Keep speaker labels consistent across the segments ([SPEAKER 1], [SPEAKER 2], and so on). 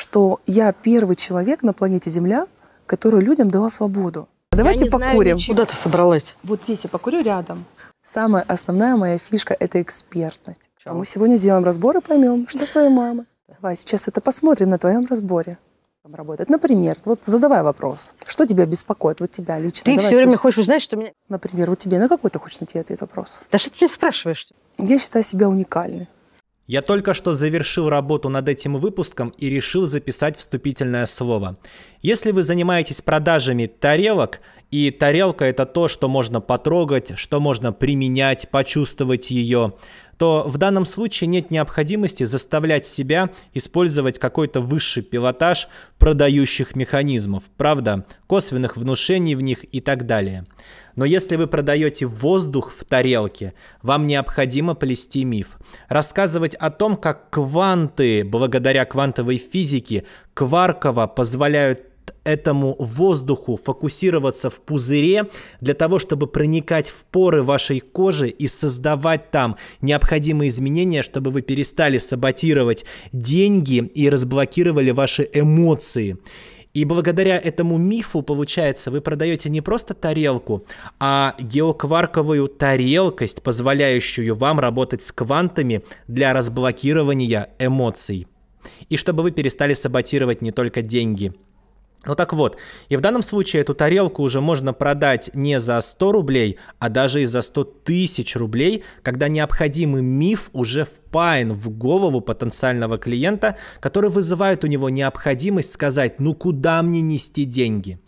[SPEAKER 1] что я первый человек на планете Земля, который людям дала свободу. А давайте покурим. Знаю, Куда ты собралась? Вот здесь я покурю рядом. Самая основная моя фишка – это экспертность. Чего? А мы сегодня сделаем разбор и поймем, что с твоей мамой. Давай сейчас это посмотрим на твоем разборе. Там работает. Например, вот задавай вопрос. Что тебя беспокоит? Вот тебя лично. Ты Давай все время хочешь узнать, что меня... Например, вот тебе на какой ты хочешь найти ответ вопрос? Да что ты меня спрашиваешь? Я считаю себя уникальной.
[SPEAKER 2] Я только что завершил работу над этим выпуском и решил записать вступительное слово. Если вы занимаетесь продажами тарелок, и тарелка это то, что можно потрогать, что можно применять, почувствовать ее, то в данном случае нет необходимости заставлять себя использовать какой-то высший пилотаж продающих механизмов, правда, косвенных внушений в них и так далее. Но если вы продаете воздух в тарелке, вам необходимо плести миф. Рассказывать о том, как кванты, благодаря квантовой физике, кварково позволяют этому воздуху фокусироваться в пузыре для того, чтобы проникать в поры вашей кожи и создавать там необходимые изменения, чтобы вы перестали саботировать деньги и разблокировали ваши эмоции. И благодаря этому мифу, получается, вы продаете не просто тарелку, а геокварковую тарелкость, позволяющую вам работать с квантами для разблокирования эмоций. И чтобы вы перестали саботировать не только деньги – ну так вот, и в данном случае эту тарелку уже можно продать не за 100 рублей, а даже и за 100 тысяч рублей, когда необходимый миф уже впаян в голову потенциального клиента, который вызывает у него необходимость сказать «ну куда мне нести деньги?».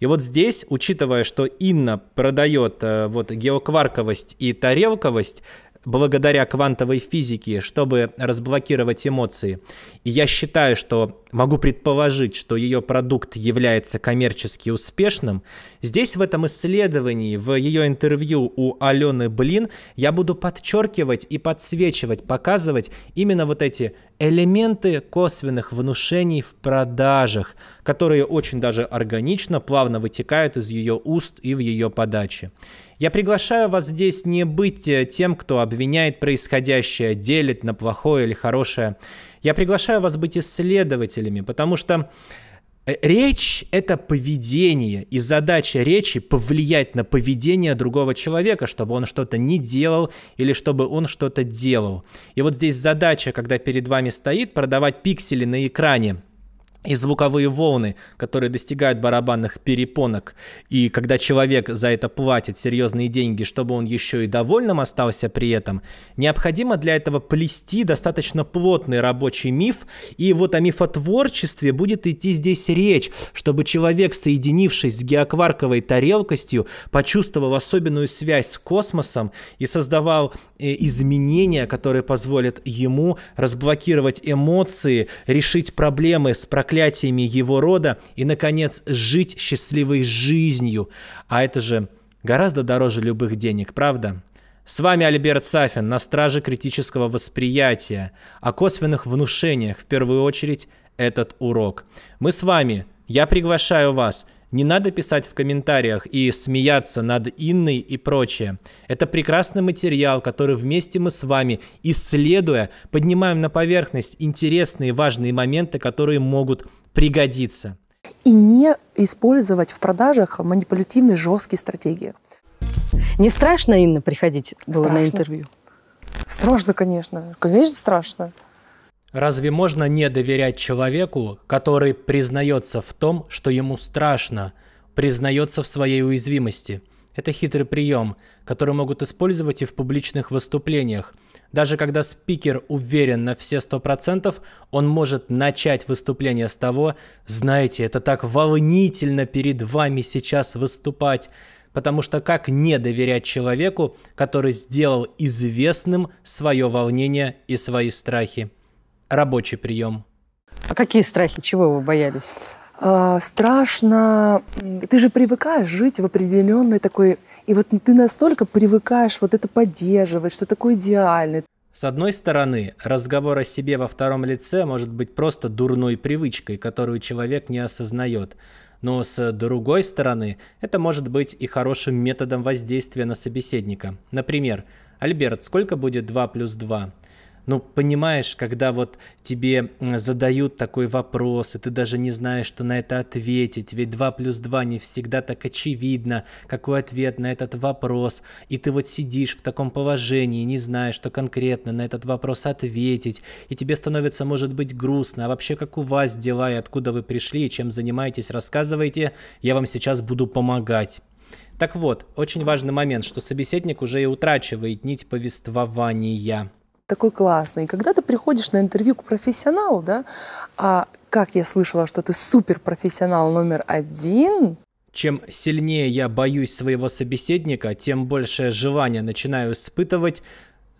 [SPEAKER 2] И вот здесь, учитывая, что Инна продает э, вот геокварковость и тарелковость, благодаря квантовой физике, чтобы разблокировать эмоции. И я считаю, что могу предположить, что ее продукт является коммерчески успешным. Здесь в этом исследовании, в ее интервью у Алены Блин, я буду подчеркивать и подсвечивать, показывать именно вот эти элементы косвенных внушений в продажах, которые очень даже органично, плавно вытекают из ее уст и в ее подаче. Я приглашаю вас здесь не быть э, тем, кто обвиняет происходящее, делит на плохое или хорошее. Я приглашаю вас быть исследователями, потому что э, Речь — это поведение, и задача речи — повлиять на поведение другого человека, чтобы он что-то не делал или чтобы он что-то делал. И вот здесь задача, когда перед вами стоит, продавать пиксели на экране — и звуковые волны, которые достигают барабанных перепонок, и когда человек за это платит серьезные деньги, чтобы он еще и довольным остался при этом, необходимо для этого плести достаточно плотный рабочий миф, и вот о мифотворчестве будет идти здесь речь, чтобы человек, соединившись с геокварковой тарелкостью, почувствовал особенную связь с космосом и создавал э, изменения, которые позволят ему разблокировать эмоции, решить проблемы с проклятием проклятиями его рода и, наконец, жить счастливой жизнью. А это же гораздо дороже любых денег, правда? С вами Альберт Сафин на страже критического восприятия. О косвенных внушениях, в первую очередь, этот урок. Мы с вами я приглашаю вас не надо писать в комментариях и смеяться над Инной и прочее. Это прекрасный материал, который вместе мы с вами, исследуя, поднимаем на поверхность интересные важные моменты, которые могут пригодиться.
[SPEAKER 1] И не использовать в продажах манипулятивные жесткие стратегии. Не страшно, Инна, приходить было страшно. на интервью? Страшно, конечно. Конечно, страшно.
[SPEAKER 2] Разве можно не доверять человеку, который признается в том, что ему страшно, признается в своей уязвимости? Это хитрый прием, который могут использовать и в публичных выступлениях. Даже когда спикер уверен на все сто процентов, он может начать выступление с того «Знаете, это так волнительно перед вами сейчас выступать», потому что как не доверять человеку, который сделал известным свое волнение и свои страхи рабочий прием.
[SPEAKER 1] А какие страхи? Чего вы боялись? А, страшно. Ты же привыкаешь жить в определенной такой... И вот ты настолько привыкаешь вот это поддерживать, что такое идеальный.
[SPEAKER 2] С одной стороны, разговор о себе во втором лице может быть просто дурной привычкой, которую человек не осознает. Но с другой стороны, это может быть и хорошим методом воздействия на собеседника. Например, «Альберт, сколько будет 2 плюс 2?» Ну, понимаешь, когда вот тебе задают такой вопрос, и ты даже не знаешь, что на это ответить, ведь 2 плюс 2 не всегда так очевидно, какой ответ на этот вопрос, и ты вот сидишь в таком положении, не знаешь, что конкретно на этот вопрос ответить, и тебе становится, может быть, грустно, а вообще как у вас дела, и откуда вы пришли, и чем занимаетесь, рассказывайте, я вам сейчас буду помогать. Так вот, очень важный момент, что собеседник уже и утрачивает нить повествования
[SPEAKER 1] такой классный. Когда ты приходишь на интервью к профессионалу, да, а как я слышала, что ты суперпрофессионал номер один,
[SPEAKER 2] чем сильнее я боюсь своего собеседника, тем большее желание начинаю испытывать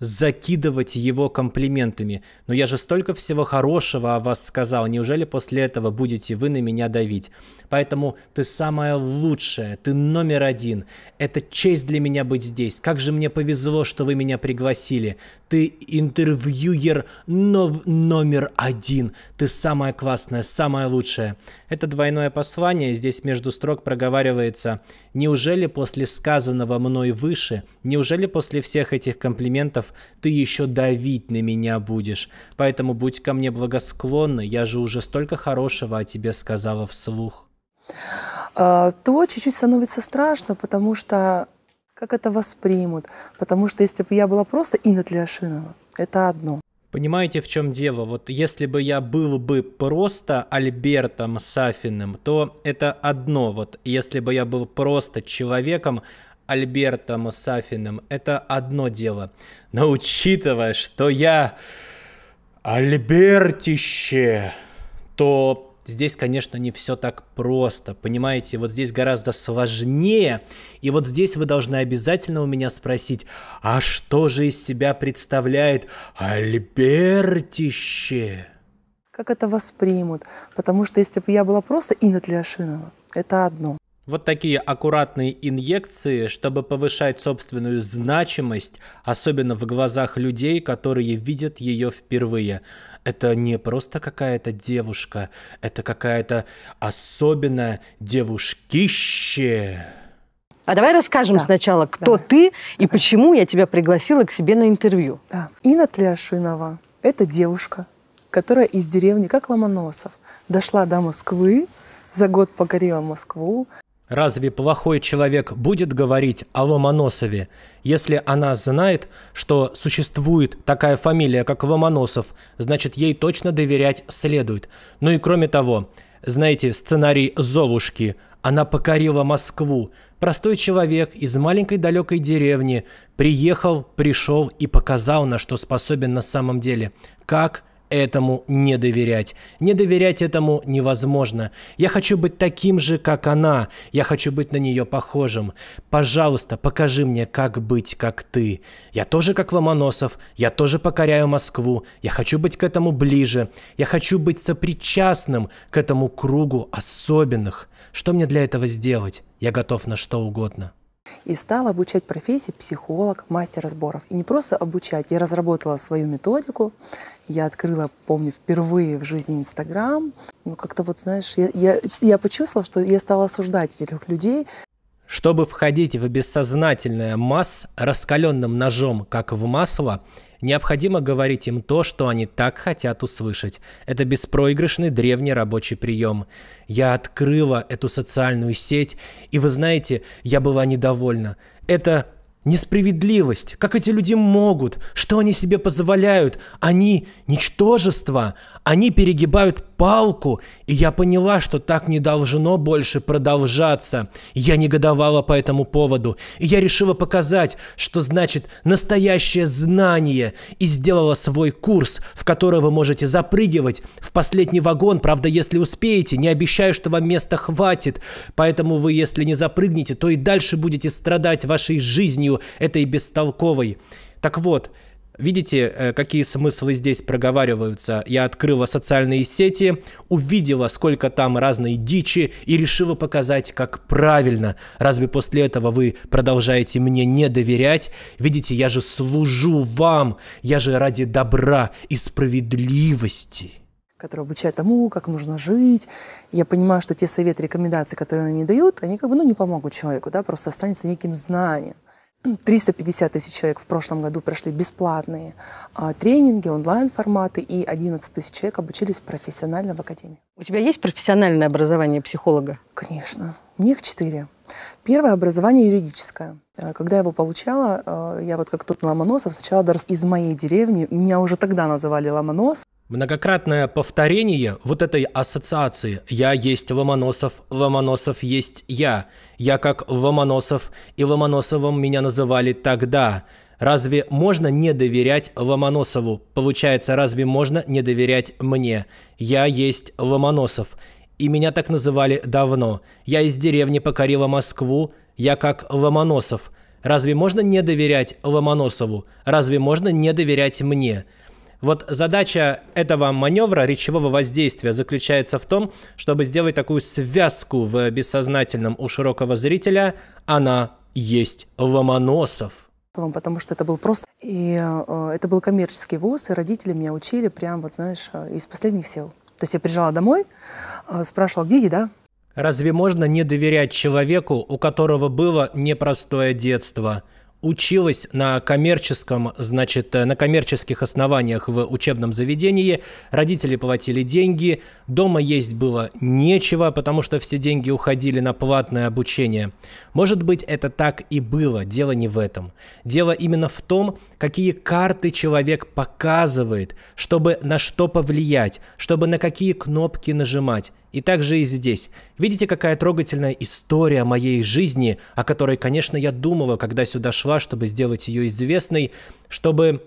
[SPEAKER 2] закидывать его комплиментами. Но я же столько всего хорошего о вас сказал. Неужели после этого будете вы на меня давить? Поэтому ты самая лучшая, ты номер один. Это честь для меня быть здесь. Как же мне повезло, что вы меня пригласили. Ты интервьюер нов номер один. Ты самая классная, самая лучшая. Это двойное послание. Здесь между строк проговаривается. Неужели после сказанного мной выше, неужели после всех этих комплиментов ты еще давить на меня будешь. Поэтому будь ко мне благосклонна, я же уже столько хорошего о тебе сказала вслух.
[SPEAKER 1] А, то чуть-чуть становится страшно, потому что как это воспримут. Потому что если бы я была просто Инна Тляшинова, это одно.
[SPEAKER 2] Понимаете, в чем дело? Вот если бы я был бы просто Альбертом Сафиным, то это одно. Вот если бы я был просто человеком, Альбертом Сафиным, это одно дело. Но учитывая, что я Альбертище, то здесь, конечно, не все так просто. Понимаете, вот здесь гораздо сложнее. И вот здесь вы должны обязательно у меня спросить, а что же из себя представляет Альбертище?
[SPEAKER 1] Как это воспримут? Потому что если бы я была просто Инна Тляшинова, это одно.
[SPEAKER 2] Вот такие аккуратные инъекции, чтобы повышать собственную значимость, особенно в глазах людей, которые видят ее впервые. Это не просто какая-то девушка, это какая-то особенная девушкище.
[SPEAKER 3] А давай расскажем да. сначала, кто давай. ты и давай. почему я тебя пригласила к себе на интервью.
[SPEAKER 1] Да. Инна Тляшинова – это девушка, которая из деревни, как Ломоносов, дошла до Москвы, за год погорела Москву,
[SPEAKER 2] Разве плохой человек будет говорить о Ломоносове, если она знает, что существует такая фамилия, как Ломоносов, значит, ей точно доверять следует. Ну и кроме того, знаете, сценарий «Золушки» Она покорила Москву. Простой человек из маленькой далекой деревни приехал, пришел и показал, на что способен на самом деле. Как этому не доверять. Не доверять этому невозможно. Я хочу быть таким же, как она. Я хочу быть на нее похожим. Пожалуйста, покажи мне, как быть, как ты. Я тоже как Ломоносов. Я тоже покоряю Москву. Я хочу быть к этому ближе. Я хочу быть сопричастным к этому кругу особенных. Что мне для этого сделать? Я готов на что угодно
[SPEAKER 1] и стала обучать профессии психолог, мастер разборов. И не просто обучать, я разработала свою методику, я открыла, помню, впервые в жизни Инстаграм. Ну, как-то вот, знаешь, я, я, я почувствовала, что я стала осуждать этих людей.
[SPEAKER 2] Чтобы входить в бессознательное масс раскаленным ножом, как в масло, Необходимо говорить им то, что они так хотят услышать. Это беспроигрышный древний рабочий прием. Я открыла эту социальную сеть, и вы знаете, я была недовольна. Это Несправедливость. Как эти люди могут? Что они себе позволяют? Они – ничтожество. Они перегибают палку, и я поняла, что так не должно больше продолжаться. Я негодовала по этому поводу, и я решила показать, что значит настоящее знание, и сделала свой курс, в который вы можете запрыгивать в последний вагон, правда, если успеете, не обещаю, что вам места хватит, поэтому вы, если не запрыгнете, то и дальше будете страдать вашей жизнью этой бестолковой. Так вот, Видите, э, какие смыслы здесь проговариваются? Я открыла социальные сети, увидела, сколько там разной дичи и решила показать, как правильно. Разве после этого вы продолжаете мне не доверять? Видите, я же служу вам, я же ради добра и справедливости
[SPEAKER 1] который обучает тому, как нужно жить. Я понимаю, что те советы, рекомендации, которые они дают, они как бы ну, не помогут человеку, да, просто останется неким знанием. 350 тысяч человек в прошлом году прошли бесплатные а, тренинги, онлайн-форматы, и 11 тысяч человек обучились профессионально в академии.
[SPEAKER 3] У тебя есть профессиональное образование психолога?
[SPEAKER 1] Конечно. У них четыре. Первое образование юридическое. Э, когда я его получала, э, я вот как тот Ломоносов, сначала из моей деревни, меня уже тогда называли Ломонос,
[SPEAKER 2] Многократное повторение вот этой ассоциации «я есть Ломоносов, Ломоносов есть я», «я как Ломоносов» и «Ломоносовым меня называли тогда», Разве можно не доверять Ломоносову? Получается, разве можно не доверять мне? Я есть Ломоносов. И меня так называли давно. Я из деревни покорила Москву. Я как Ломоносов. Разве можно не доверять Ломоносову? Разве можно не доверять мне? Вот задача этого маневра речевого воздействия заключается в том, чтобы сделать такую связку в бессознательном у широкого зрителя «она есть Ломоносов»
[SPEAKER 1] потому что это был просто... И э, это был коммерческий вуз, и родители меня учили прям, вот знаешь, э, из последних сил. То есть я приезжала домой, э, спрашивала, где еда?
[SPEAKER 2] Разве можно не доверять человеку, у которого было непростое детство? училась на коммерческом, значит, э, на коммерческих основаниях в учебном заведении, родители платили деньги, дома есть было нечего, потому что все деньги уходили на платное обучение. Может быть, это так и было, дело не в этом. Дело именно в том, какие карты человек показывает, чтобы на что повлиять, чтобы на какие кнопки нажимать. И также и здесь. Видите, какая трогательная история моей жизни, о которой, конечно, я думала, когда сюда шла, чтобы сделать ее известной, чтобы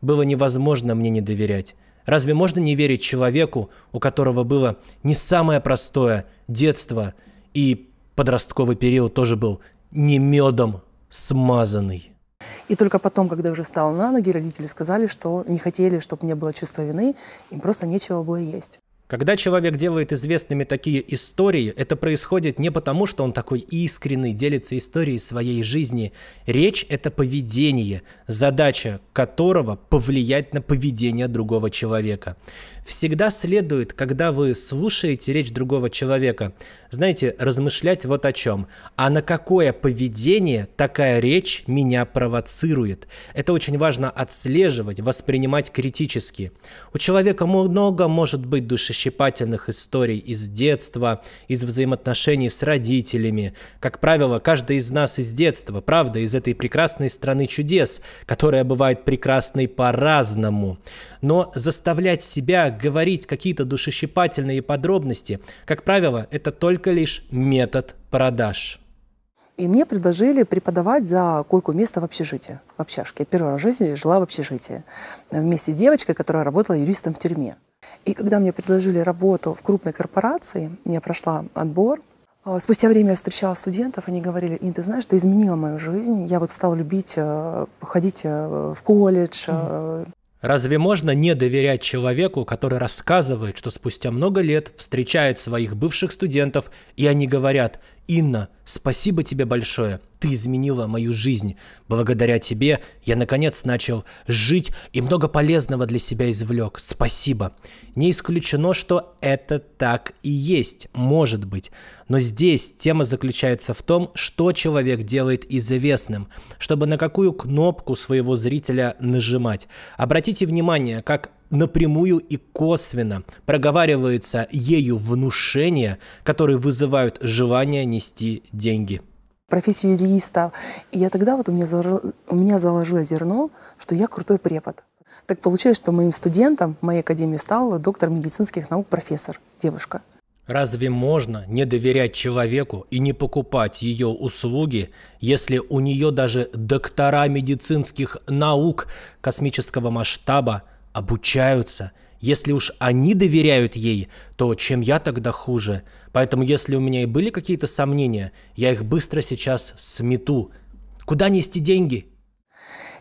[SPEAKER 2] было невозможно мне не доверять. Разве можно не верить человеку, у которого было не самое простое детство и подростковый период тоже был не медом смазанный?
[SPEAKER 1] И только потом, когда уже стала на ноги, родители сказали, что не хотели, чтобы у меня было чувство вины, им просто нечего было есть.
[SPEAKER 2] Когда человек делает известными такие истории, это происходит не потому, что он такой искренний, делится историей своей жизни. Речь — это поведение, задача которого — повлиять на поведение другого человека. Всегда следует, когда вы слушаете речь другого человека, знаете, размышлять вот о чем. А на какое поведение такая речь меня провоцирует? Это очень важно отслеживать, воспринимать критически. У человека много может быть души душещипательных историй из детства, из взаимоотношений с родителями. Как правило, каждый из нас из детства, правда, из этой прекрасной страны чудес, которая бывает прекрасной по-разному. Но заставлять себя говорить какие-то душещипательные подробности, как правило, это только лишь метод продаж. И мне
[SPEAKER 1] предложили преподавать за койку место в общежитии, в общажке. Я первый раз в жизни жила в общежитии э, вместе с девочкой, которая работала юристом в тюрьме. И когда мне предложили работу в крупной корпорации, я прошла отбор, а, Спустя время я встречала студентов, они говорили, "Ин, ты знаешь, ты изменила мою жизнь, я вот стала любить э, ходить э, в колледж.
[SPEAKER 2] Разве можно не доверять человеку, который рассказывает, что спустя много лет встречает своих бывших студентов, и они говорят, Инна, спасибо тебе большое. Ты изменила мою жизнь. Благодаря тебе я наконец начал жить и много полезного для себя извлек. Спасибо. Не исключено, что это так и есть, может быть. Но здесь тема заключается в том, что человек делает известным, чтобы на какую кнопку своего зрителя нажимать. Обратите внимание, как напрямую и косвенно проговариваются ею внушения, которые вызывают желание нести деньги профессию
[SPEAKER 1] юриста. И я тогда вот у меня, заложило, у меня заложило зерно, что я крутой препод. Так получается, что моим студентом моей академии стала доктор медицинских наук, профессор, девушка.
[SPEAKER 2] Разве можно не доверять человеку и не покупать ее услуги, если у нее даже доктора медицинских наук космического масштаба – обучаются. Если уж они доверяют ей, то чем я тогда хуже? Поэтому если у меня и были какие-то сомнения, я их быстро сейчас смету. Куда нести деньги?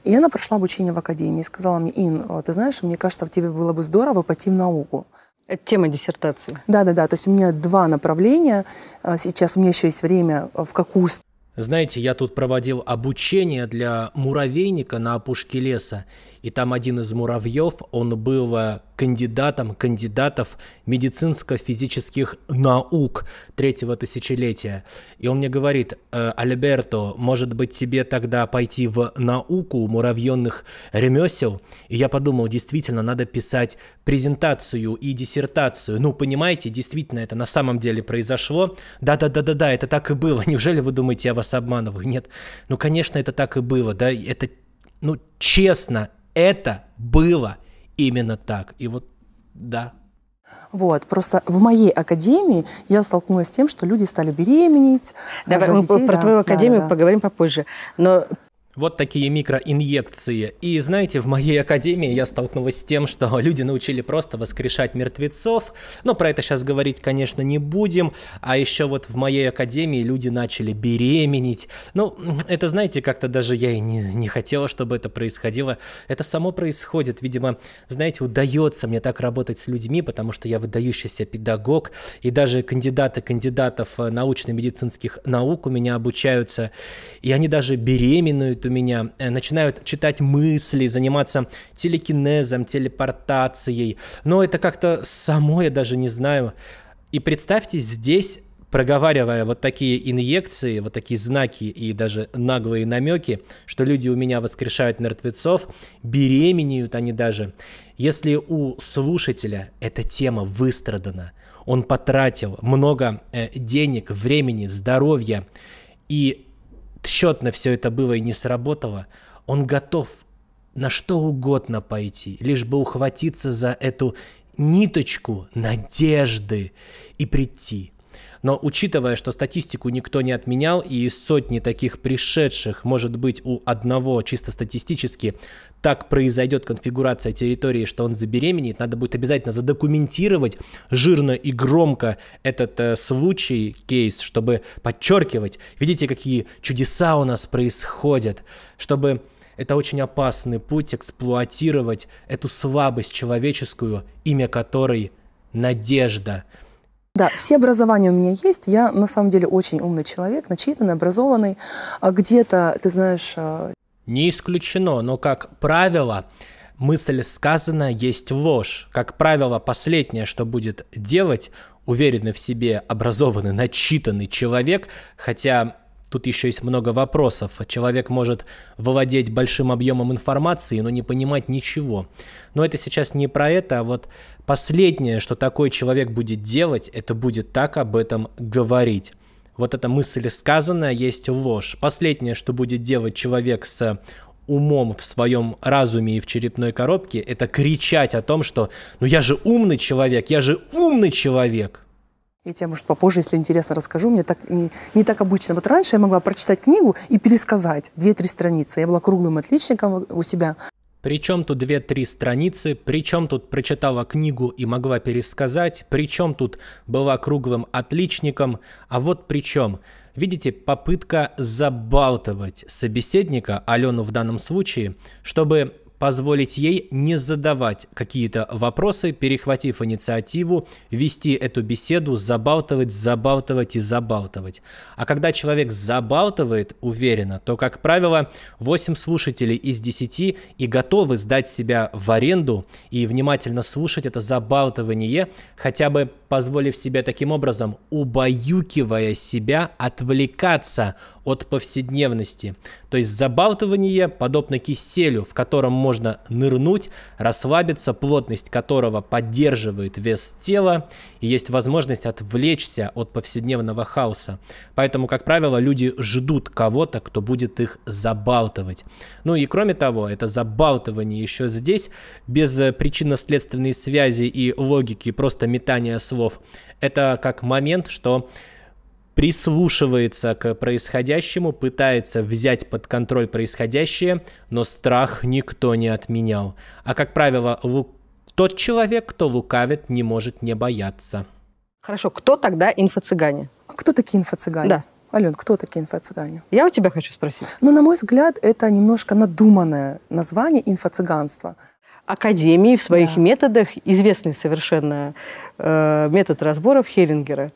[SPEAKER 2] И она прошла обучение
[SPEAKER 1] в академии и сказала мне, Ин, э, ты знаешь, мне кажется, тебе было бы здорово пойти в науку. Это тема диссертации. Да, да, да. То есть у меня два направления. Э, сейчас у меня еще есть время, э, в какую
[SPEAKER 2] знаете, я тут проводил обучение для муравейника на опушке леса, и там один из муравьев, он был э, кандидатом кандидатов медицинско-физических наук третьего тысячелетия. И он мне говорит, «Э, Альберто, может быть тебе тогда пойти в науку муравьенных ремесел? И я подумал, действительно, надо писать презентацию и диссертацию. Ну, понимаете, действительно, это на самом деле произошло. Да-да-да-да-да, это так и было. Неужели вы думаете, я вас обманываю? Нет. Ну, конечно, это так и было, да, это, ну, честно, это было именно так. И вот, да, вот, просто в
[SPEAKER 1] моей академии я столкнулась с тем, что люди стали беременеть. Давай мы детей, про да, твою академию да, да. поговорим попозже. Но
[SPEAKER 2] вот такие микроинъекции. И знаете, в моей академии я столкнулась с тем, что люди научили просто воскрешать мертвецов. Но про это сейчас говорить, конечно, не будем. А еще вот в моей академии люди начали беременеть. Ну, это, знаете, как-то даже я и не, не хотела, чтобы это происходило. Это само происходит. Видимо, знаете, удается мне так работать с людьми, потому что я выдающийся педагог. И даже кандидаты кандидатов э, научно-медицинских наук у меня обучаются. И они даже беременную у меня, э, начинают читать мысли, заниматься телекинезом, телепортацией. Но это как-то само я даже не знаю. И представьте, здесь проговаривая вот такие инъекции, вот такие знаки и даже наглые намеки, что люди у меня воскрешают мертвецов, беременеют они даже. Если у слушателя эта тема выстрадана, он потратил много э, денег, времени, здоровья, и счетно все это было и не сработало, он готов на что угодно пойти, лишь бы ухватиться за эту ниточку надежды и прийти. Но учитывая, что статистику никто не отменял, и из сотни таких пришедших, может быть, у одного чисто статистически так произойдет конфигурация территории, что он забеременеет, надо будет обязательно задокументировать жирно и громко этот э, случай, кейс, чтобы подчеркивать, видите, какие чудеса у нас происходят, чтобы это очень опасный путь эксплуатировать эту слабость человеческую, имя которой надежда.
[SPEAKER 1] Да, все образования у меня есть. Я на самом деле очень умный человек, начитанный, образованный. А Где-то, ты знаешь... Э,
[SPEAKER 2] Не исключено, но как правило, мысль сказана есть ложь. Как правило, последнее, что будет делать уверенный в себе, образованный, начитанный человек, хотя Тут еще есть много вопросов. Человек может владеть большим объемом информации, но не понимать ничего. Но это сейчас не про это, а вот последнее, что такой человек будет делать, это будет так об этом говорить. Вот эта мысль сказанная есть ложь. Последнее, что будет делать человек с умом в своем разуме и в черепной коробке, это кричать о том, что «ну я же умный человек, я же умный человек».
[SPEAKER 1] Я тебе, может, попозже, если интересно, расскажу. Мне так не, не так обычно. Вот раньше я могла прочитать книгу и пересказать 2-3 страницы. Я была круглым отличником у себя.
[SPEAKER 2] Причем тут 2-3 страницы, причем тут прочитала книгу и могла пересказать, причем тут была круглым отличником, а вот причем. Видите, попытка забалтывать собеседника, Алену в данном случае, чтобы позволить ей не задавать какие-то вопросы, перехватив инициативу, вести эту беседу, забалтывать, забалтывать и забалтывать. А когда человек забалтывает уверенно, то, как правило, 8 слушателей из 10 и готовы сдать себя в аренду и внимательно слушать это забалтывание хотя бы позволив себе таким образом, убаюкивая себя, отвлекаться от повседневности. То есть забалтывание подобно киселю, в котором можно нырнуть, расслабиться, плотность которого поддерживает вес тела, и есть возможность отвлечься от повседневного хаоса. Поэтому, как правило, люди ждут кого-то, кто будет их забалтывать. Ну и кроме того, это забалтывание еще здесь, без э, причинно-следственной связи и логики, просто метания слов, слов. Это как момент, что прислушивается к происходящему, пытается взять под контроль происходящее, но страх никто не отменял. А как правило, лу... тот человек, кто лукавит, не может не бояться.
[SPEAKER 1] Хорошо, кто тогда инфо-цыгане? Кто такие инфо-цыгане? Да. Ален, кто такие инфо-цыгане? Я у тебя хочу спросить. Ну, на мой взгляд, это немножко надуманное название инфо-цыганства
[SPEAKER 3] академии в своих да. методах, известный совершенно э, метод разборов
[SPEAKER 1] Хеллингера.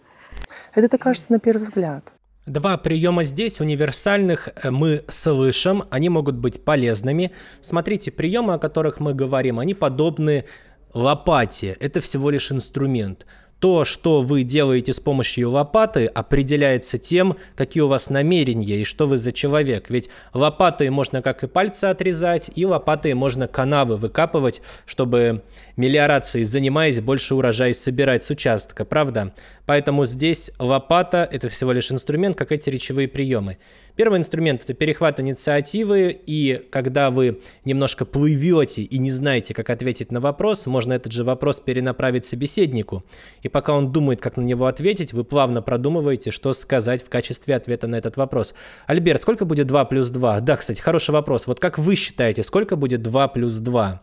[SPEAKER 1] Это кажется на первый взгляд.
[SPEAKER 2] Два приема здесь универсальных э, мы слышим, они могут быть полезными. Смотрите, приемы, о которых мы говорим, они подобны лопате. Это всего лишь инструмент. То, что вы делаете с помощью лопаты, определяется тем, какие у вас намерения и что вы за человек. Ведь лопатой можно как и пальцы отрезать, и лопатой можно канавы выкапывать, чтобы мелиорацией занимаясь, больше урожая собирать с участка, правда? Поэтому здесь лопата – это всего лишь инструмент, как эти речевые приемы. Первый инструмент – это перехват инициативы, и когда вы немножко плывете и не знаете, как ответить на вопрос, можно этот же вопрос перенаправить собеседнику. И пока он думает, как на него ответить, вы плавно продумываете, что сказать в качестве ответа на этот вопрос. Альберт, сколько будет 2 плюс 2? Да, кстати, хороший вопрос. Вот как вы считаете, сколько будет 2 плюс 2?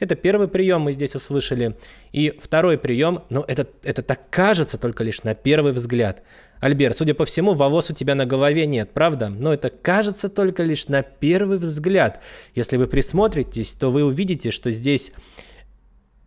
[SPEAKER 2] Это первый прием мы здесь услышали. И второй прием, ну это, это так кажется только лишь на первый взгляд. Альберт, судя по всему, волос у тебя на голове нет, правда? Но это кажется только лишь на первый взгляд. Если вы присмотритесь, то вы увидите, что здесь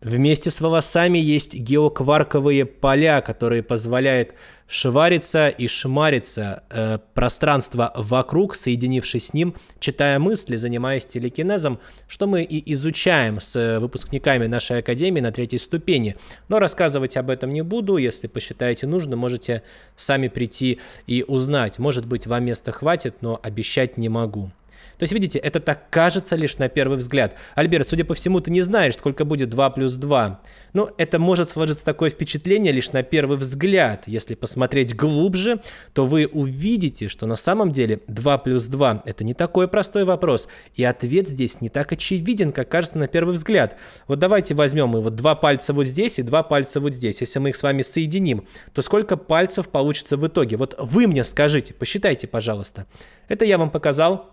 [SPEAKER 2] Вместе с волосами есть геокварковые поля, которые позволяют швариться и шмариться э, пространство вокруг, соединившись с ним, читая мысли, занимаясь телекинезом, что мы и изучаем с э, выпускниками нашей академии на третьей ступени. Но рассказывать об этом не буду, если посчитаете нужным, можете сами прийти и узнать. Может быть, вам места хватит, но обещать не могу. То есть, видите, это так кажется лишь на первый взгляд. Альберт, судя по всему, ты не знаешь, сколько будет 2 плюс 2. Но ну, это может сложиться такое впечатление лишь на первый взгляд. Если посмотреть глубже, то вы увидите, что на самом деле 2 плюс 2 – это не такой простой вопрос. И ответ здесь не так очевиден, как кажется на первый взгляд. Вот давайте возьмем и вот два пальца вот здесь и два пальца вот здесь. Если мы их с вами соединим, то сколько пальцев получится в итоге? Вот вы мне скажите, посчитайте, пожалуйста. Это я вам показал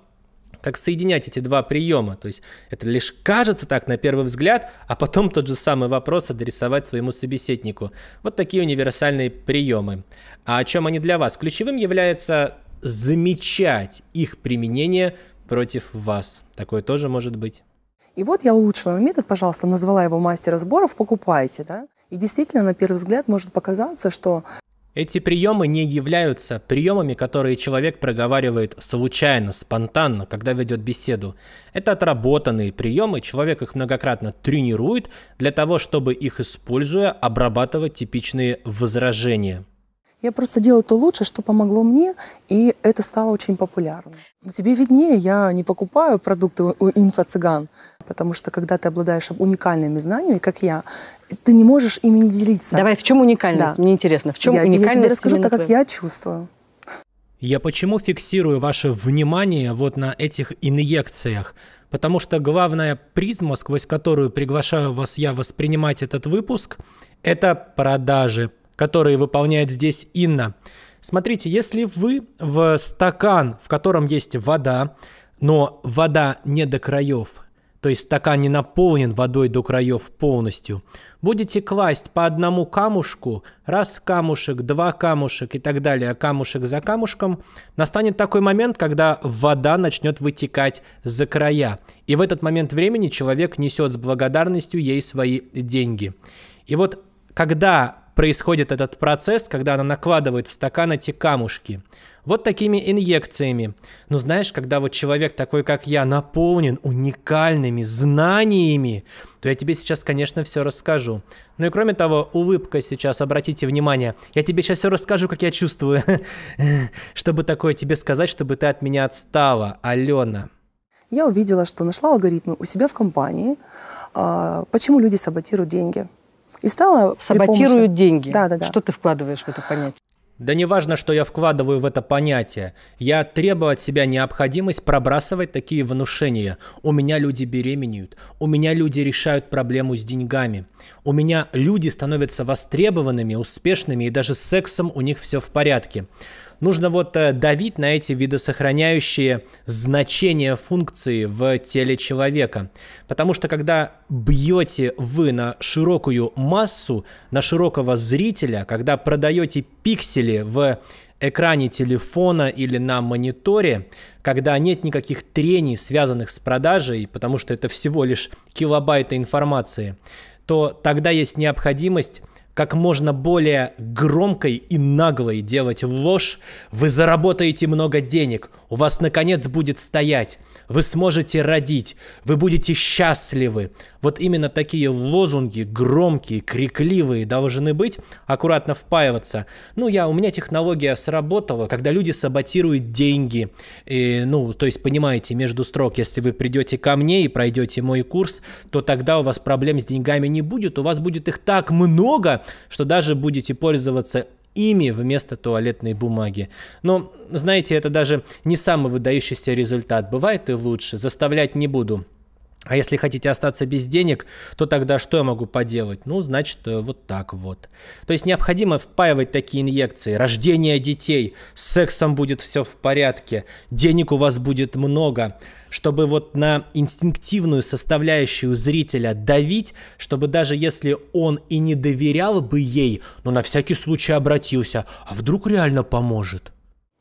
[SPEAKER 2] как соединять эти два приема. То есть это лишь кажется так на первый взгляд, а потом тот же самый вопрос адресовать своему собеседнику. Вот такие универсальные приемы. А о чем они для вас? Ключевым является замечать их применение против вас. Такое тоже может быть.
[SPEAKER 1] И вот я улучшила метод, пожалуйста, назвала его мастера сборов, покупайте, да? И действительно, на первый взгляд может показаться,
[SPEAKER 2] что эти приемы не являются приемами, которые человек проговаривает случайно, спонтанно, когда ведет беседу. Это отработанные приемы, человек их многократно тренирует для того, чтобы их используя обрабатывать типичные возражения.
[SPEAKER 1] Я просто делаю то лучше, что помогло мне, и это стало очень популярно. Но тебе виднее, я не покупаю продукты у инфо-цыган, потому что когда ты обладаешь уникальными знаниями, как я, ты не можешь ими не делиться. Давай, в чем уникальность? Да. Мне интересно, в чем я, уникальность? Я тебе расскажу так, как я чувствую.
[SPEAKER 2] Я почему фиксирую ваше внимание вот на этих инъекциях? Потому что главная призма, сквозь которую приглашаю вас я воспринимать этот выпуск, это продажи которые выполняет здесь Инна. Смотрите, если вы в стакан, в котором есть вода, но вода не до краев, то есть стакан не наполнен водой до краев полностью, будете класть по одному камушку, раз камушек, два камушек и так далее, камушек за камушком, настанет такой момент, когда вода начнет вытекать за края. И в этот момент времени человек несет с благодарностью ей свои деньги. И вот когда происходит этот процесс, когда она накладывает в стакан эти камушки. Вот такими инъекциями. Но знаешь, когда вот человек такой, как я, наполнен уникальными знаниями, то я тебе сейчас, конечно, все расскажу. Ну и кроме того, улыбка сейчас, обратите внимание. Я тебе сейчас все расскажу, как я чувствую. Чтобы такое тебе сказать, чтобы ты от меня отстала, Алена.
[SPEAKER 1] Я увидела, что нашла алгоритмы у себя в компании, а, почему люди саботируют деньги – и стала Саботируют помощи... деньги. Да, да, да. Что ты вкладываешь
[SPEAKER 2] в это понятие? Да не важно, что я вкладываю в это понятие. Я требую от себя необходимость пробрасывать такие внушения. У меня люди беременеют. У меня люди решают проблему с деньгами. У меня люди становятся востребованными, успешными, и даже с сексом у них все в порядке нужно вот э, давить на эти видосохраняющие значения функции в теле человека. Потому что когда бьете вы на широкую массу, на широкого зрителя, когда продаете пиксели в экране телефона или на мониторе, когда нет никаких трений, связанных с продажей, потому что это всего лишь килобайты информации, то тогда есть необходимость как можно более громкой и наглой делать ложь, вы заработаете много денег, у вас наконец будет стоять вы сможете родить, вы будете счастливы. Вот именно такие лозунги, громкие, крикливые, должны быть, аккуратно впаиваться. Ну, я, у меня технология сработала, когда люди саботируют деньги. И, ну, то есть, понимаете, между строк, если вы придете ко мне и пройдете мой курс, то тогда у вас проблем с деньгами не будет, у вас будет их так много, что даже будете пользоваться ими вместо туалетной бумаги. Но, знаете, это даже не самый выдающийся результат. Бывает и лучше. Заставлять не буду. А если хотите остаться без денег, то тогда что я могу поделать? Ну, значит, э, вот так вот. То есть необходимо впаивать такие инъекции. Рождение детей, с сексом будет все в порядке, денег у вас будет много, чтобы вот на инстинктивную составляющую зрителя давить, чтобы даже если он и не доверял бы ей, но на всякий случай обратился, а вдруг реально поможет?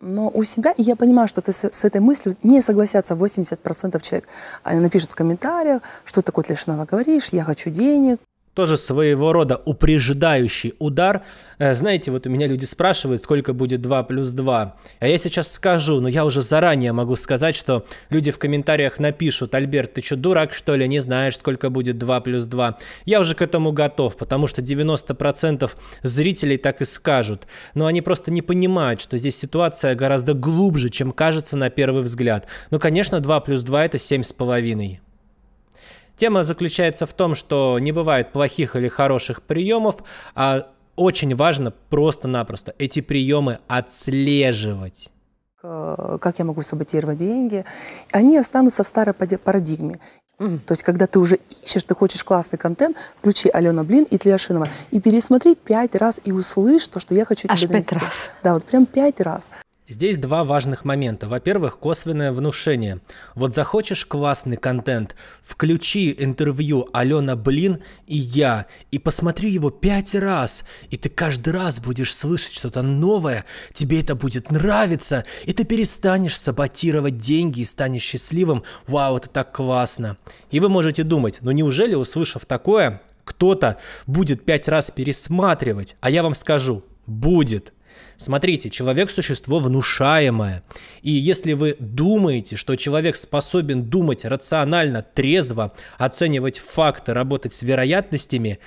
[SPEAKER 1] но у себя, я понимаю, что ты с, с этой мыслью не согласятся 80% человек. Они напишут в комментариях, что ты, Котлешинова, говоришь,
[SPEAKER 2] я хочу денег, тоже своего рода упреждающий удар. Э, знаете, вот у меня люди спрашивают, сколько будет 2 плюс 2. А я сейчас скажу, но я уже заранее могу сказать, что люди в комментариях напишут, Альберт, ты что, дурак, что ли, не знаешь, сколько будет 2 плюс 2. Я уже к этому готов, потому что 90% зрителей так и скажут. Но они просто не понимают, что здесь ситуация гораздо глубже, чем кажется на первый взгляд. Ну, конечно, 2 плюс 2 это 7,5. Тема заключается в том, что не бывает плохих или хороших приемов, а очень важно просто-напросто эти приемы отслеживать
[SPEAKER 1] э, как я могу саботировать деньги, они останутся в старой парадигме. Mm. То есть, когда ты уже ищешь, ты хочешь классный контент, включи Алена Блин и Тлияшинова и пересмотри пять раз и услышь то, что я хочу тебе донести. Пять Раз. Да, вот прям пять раз.
[SPEAKER 2] Здесь два важных момента. Во-первых, косвенное внушение. Вот захочешь классный контент, включи интервью Алена Блин и я, и посмотри его пять раз, и ты каждый раз будешь слышать что-то новое, тебе это будет нравиться, и ты перестанешь саботировать деньги и станешь счастливым. Вау, это так классно. И вы можете думать, ну неужели, услышав такое, кто-то будет пять раз пересматривать? А я вам скажу, будет. Смотрите, человек – существо внушаемое. И если вы думаете, что человек способен думать рационально, трезво, оценивать факты, работать с вероятностями,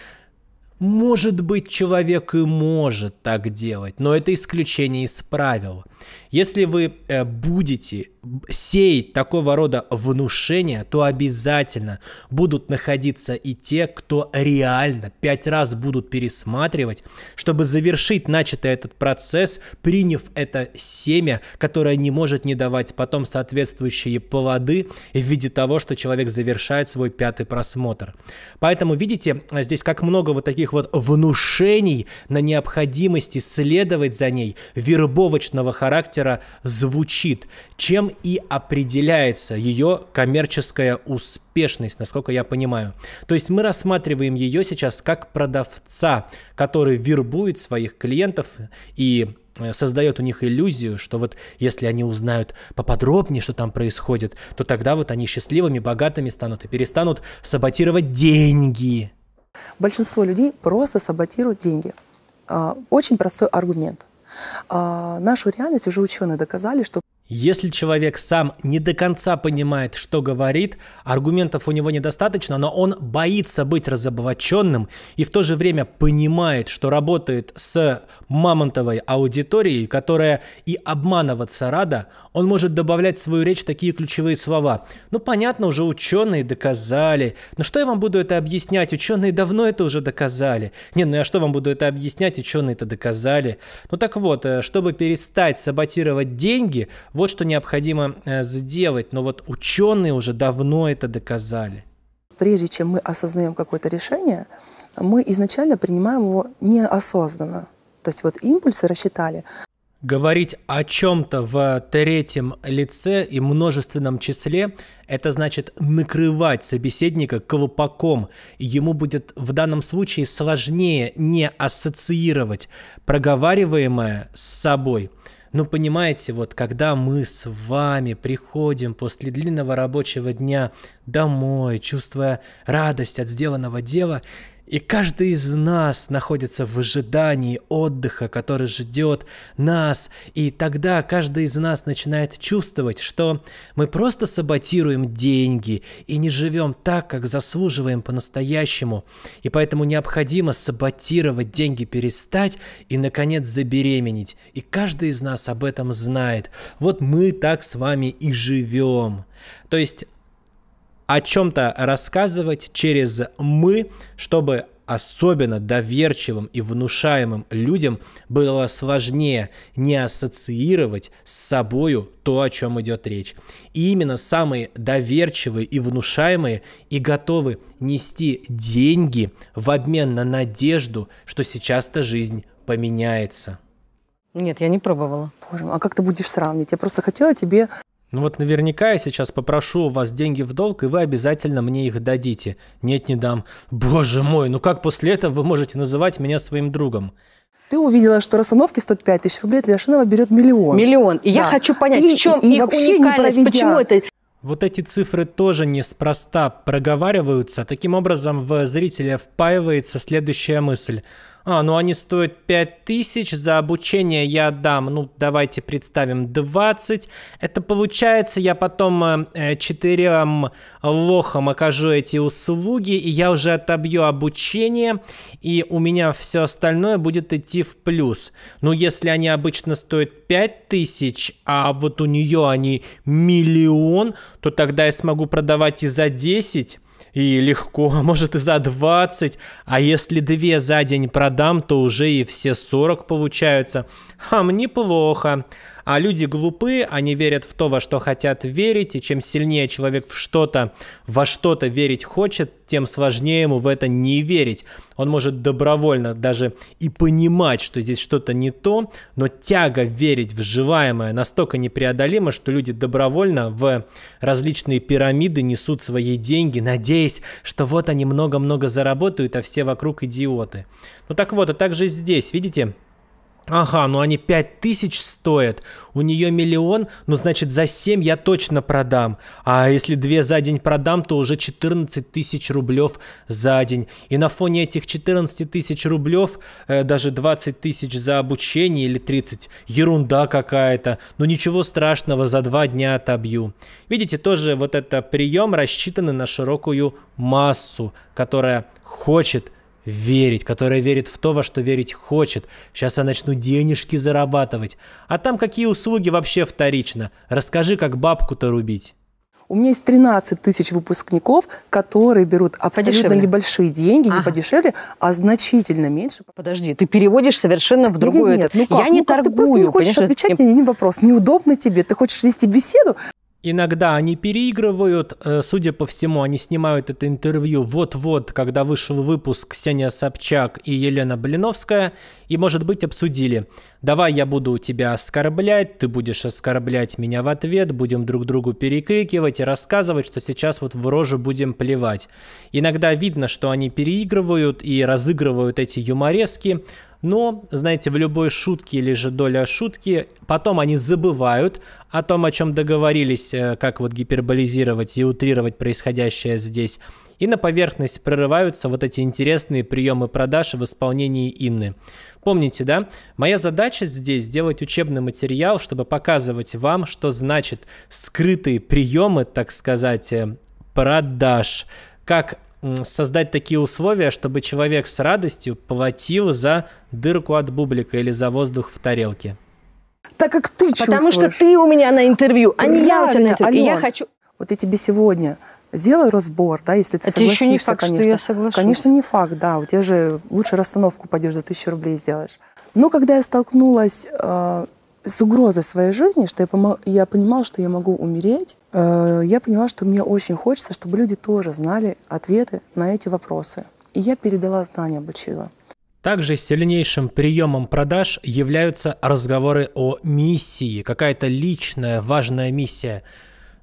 [SPEAKER 2] может быть, человек и может так делать, но это исключение из правил – если вы э, будете сеять такого рода внушения, то обязательно будут находиться и те, кто реально пять раз будут пересматривать, чтобы завершить начатый этот процесс, приняв это семя, которое не может не давать потом соответствующие плоды в виде того, что человек завершает свой пятый просмотр. Поэтому, видите, здесь как много вот таких вот внушений на необходимость исследовать за ней вербовочного характера, характера звучит, чем и определяется ее коммерческая успешность, насколько я понимаю. То есть мы рассматриваем ее сейчас как продавца, который вербует своих клиентов и э, создает у них иллюзию, что вот если они узнают поподробнее, что там происходит, то тогда вот они счастливыми, богатыми станут и перестанут саботировать деньги.
[SPEAKER 1] Большинство людей просто саботируют деньги. А, очень простой аргумент – а, нашу реальность уже ученые доказали, что
[SPEAKER 2] если человек сам не до конца понимает, что говорит, аргументов у него недостаточно, но он боится быть разоблаченным и в то же время понимает, что работает с мамонтовой аудиторией, которая и обманываться рада, он может добавлять в свою речь такие ключевые слова. Ну, понятно, уже ученые доказали. Ну, что я вам буду это объяснять? Ученые давно это уже доказали. Не, ну я что вам буду это объяснять? Ученые это доказали. Ну, так вот, э, чтобы перестать саботировать деньги, вот что необходимо э, сделать, но вот ученые уже давно это доказали.
[SPEAKER 1] Прежде чем мы осознаем какое-то решение, мы изначально принимаем его неосознанно. То есть вот импульсы рассчитали.
[SPEAKER 2] Говорить о чем-то в третьем лице и множественном числе – это значит накрывать собеседника колпаком. Ему будет в данном случае сложнее не ассоциировать проговариваемое с собой – но ну, понимаете, вот когда мы с вами приходим после длинного рабочего дня домой, чувствуя радость от сделанного дела, и каждый из нас находится в ожидании отдыха, который ждет нас. И тогда каждый из нас начинает чувствовать, что мы просто саботируем деньги и не живем так, как заслуживаем по-настоящему. И поэтому необходимо саботировать деньги, перестать и, наконец, забеременеть. И каждый из нас об этом знает. Вот мы так с вами и живем. То есть о чем-то рассказывать через «мы», чтобы особенно доверчивым и внушаемым людям было сложнее не ассоциировать с собою то, о чем идет речь. И именно самые доверчивые и внушаемые и готовы нести деньги в обмен на надежду, что сейчас-то жизнь поменяется.
[SPEAKER 1] Нет, я не пробовала. Боже а как ты будешь сравнивать? Я просто хотела тебе
[SPEAKER 2] ну вот наверняка я сейчас попрошу у вас деньги в долг, и вы обязательно мне их дадите. Нет, не дам. Боже мой, ну как после этого вы можете называть меня своим другом?
[SPEAKER 1] Ты увидела, что расстановки 105 тысяч рублей Ляшинова берет миллион. Миллион. И да. я хочу понять, и, в чем и, и их вообще уникальность, почему
[SPEAKER 2] это... Вот эти цифры тоже неспроста проговариваются. Таким образом, в зрителя впаивается следующая мысль – а, ну они стоят 5000, за обучение я дам, ну давайте представим 20. Это получается, я потом э, э четырем лохам окажу эти услуги, и я уже отобью обучение, и у меня все остальное будет идти в плюс. Ну если они обычно стоят 5000, а вот у нее они миллион, то тогда я смогу продавать и за 10 и легко, а может и за 20. А если две за день продам, то уже и все 40 получаются. А хм, мне плохо. А люди глупы, они верят в то, во что хотят верить, и чем сильнее человек в что-то, во что-то верить хочет, тем сложнее ему в это не верить. Он может добровольно даже и понимать, что здесь что-то не то, но тяга верить в желаемое настолько непреодолима, что люди добровольно в различные пирамиды несут свои деньги, надеясь, что вот они много-много заработают, а все вокруг идиоты. Ну так вот, а также здесь, видите, Ага, ну они 5000 стоят, у нее миллион, ну значит за 7 я точно продам. А если 2 за день продам, то уже 14 тысяч рублев за день. И на фоне этих 14 тысяч рублев, э, даже 20 тысяч за обучение или 30, ерунда какая-то. Ну ничего страшного, за 2 дня отобью. Видите, тоже вот это прием рассчитаны на широкую массу, которая хочет верить, которая верит в то, во что верить хочет. Сейчас я начну денежки зарабатывать. А там какие услуги вообще вторично? Расскажи, как бабку-то рубить.
[SPEAKER 1] У меня есть 13 тысяч выпускников, которые берут абсолютно подешевле. небольшие деньги, ага. не подешевле, а значительно меньше. Подожди, ты переводишь совершенно в другую. Нет, нет, нет. ну как? Я ну не как? торгую. Ты просто не хочешь конечно, отвечать на не вопрос. Неудобно тебе, ты хочешь вести беседу.
[SPEAKER 2] Иногда они переигрывают, э, судя по всему, они снимают это интервью вот-вот, когда вышел выпуск Ксения Собчак и Елена Блиновская, и, может быть, обсудили. Давай я буду тебя оскорблять, ты будешь оскорблять меня в ответ, будем друг другу перекрикивать и рассказывать, что сейчас вот в рожу будем плевать. Иногда видно, что они переигрывают и разыгрывают эти юморески, но, знаете, в любой шутке или же доля шутки, потом они забывают о том, о чем договорились, э, как вот гиперболизировать и утрировать происходящее здесь и на поверхность прорываются вот эти интересные приемы продаж в исполнении Инны. Помните, да? Моя задача здесь сделать учебный материал, чтобы показывать вам, что значит скрытые приемы, так сказать, э, продаж. Как создать такие условия, чтобы человек с радостью платил за дырку от бублика или за воздух в тарелке.
[SPEAKER 1] Так как ты Потому чувствуешь. Потому что ты у меня на интервью, а не я у тебя на интервью. Алло. И я хочу... Вот я тебе сегодня сделай разбор, да, если ты Это согласишься, еще не факт, конечно. Что я соглашусь. Конечно, не факт, да. У тебя же лучше расстановку пойдешь за тысячу рублей сделаешь. Но когда я столкнулась э, с угрозой своей жизни, что я, пом- я понимала, что я могу умереть, э, я поняла, что мне очень хочется, чтобы люди тоже знали ответы на эти вопросы. И я передала знания, обучила.
[SPEAKER 2] Также сильнейшим приемом продаж являются разговоры о миссии, какая-то личная важная миссия –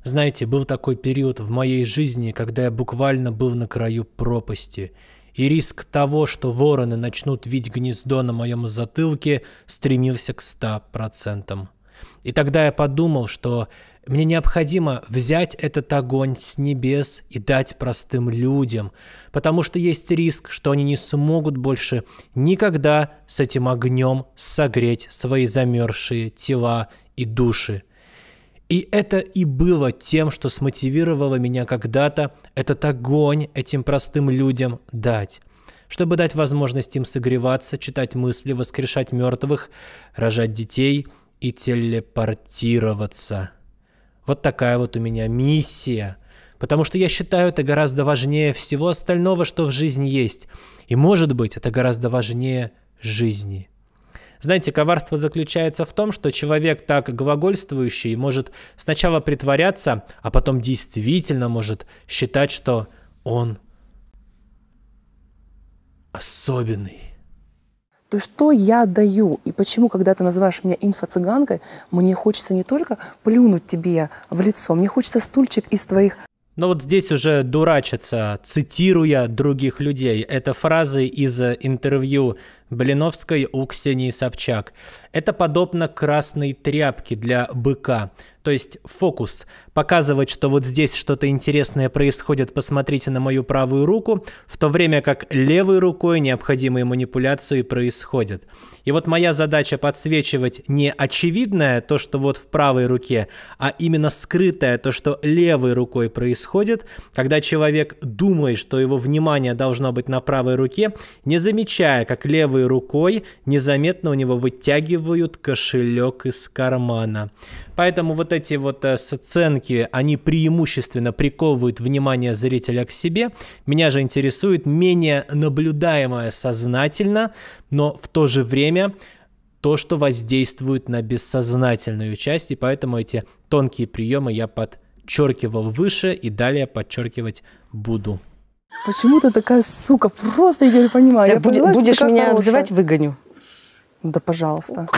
[SPEAKER 2] знаете, был такой период в моей жизни, когда я буквально был на краю пропасти. И риск того, что вороны начнут видеть гнездо на моем затылке, стремился к 100%. И тогда я подумал, что мне необходимо взять этот огонь с небес и дать простым людям, потому что есть риск, что они не смогут больше никогда с этим огнем согреть свои замерзшие тела и души. И это и было тем, что смотивировало меня когда-то этот огонь этим простым людям дать чтобы дать возможность им согреваться, читать мысли, воскрешать мертвых, рожать детей и телепортироваться. Вот такая вот у меня миссия. Потому что я считаю это гораздо важнее всего остального, что в жизни есть. И может быть это гораздо важнее жизни. Знаете, коварство заключается в том, что человек так глагольствующий может сначала притворяться, а потом действительно может считать, что он особенный.
[SPEAKER 1] То есть что я даю и почему, когда ты называешь меня инфо-цыганкой, мне хочется не только плюнуть тебе в лицо, мне хочется стульчик из твоих
[SPEAKER 2] но вот здесь уже дурачится, цитируя других людей. Это фразы из интервью Блиновской у Ксении Собчак. Это подобно красной тряпке для быка. То есть фокус. Показывать, что вот здесь что-то интересное происходит, посмотрите на мою правую руку, в то время как левой рукой необходимые манипуляции происходят. И вот моя задача подсвечивать не очевидное, то, что вот в правой руке, а именно скрытое, то, что левой рукой происходит, когда человек думает, что его внимание должно быть на правой руке, не замечая, как левая левой рукой незаметно у него вытягивают кошелек из кармана. Поэтому вот эти вот э, сценки, они преимущественно приковывают внимание зрителя к себе. Меня же интересует менее наблюдаемое сознательно, но в то же время то, что воздействует на бессознательную часть, и поэтому эти тонкие приемы я подчеркивал выше и далее подчеркивать буду.
[SPEAKER 1] Почему ты такая сука? Просто я не понимаю. Да, я э, поняла, будешь меня хорошая. обзывать, выгоню. Да, пожалуйста.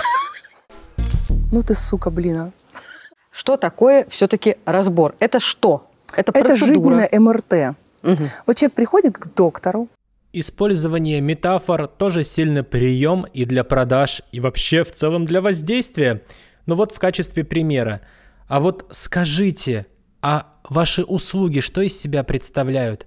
[SPEAKER 1] Ну ты сука, блин. А. Что
[SPEAKER 3] такое все-таки разбор?
[SPEAKER 1] Это что? Это процедура. Это жизненное МРТ. Угу. Вот человек приходит к доктору.
[SPEAKER 2] Использование метафор тоже сильный прием и для продаж, и вообще в целом для воздействия. Но ну вот в качестве примера. А вот скажите, а ваши услуги что из себя представляют?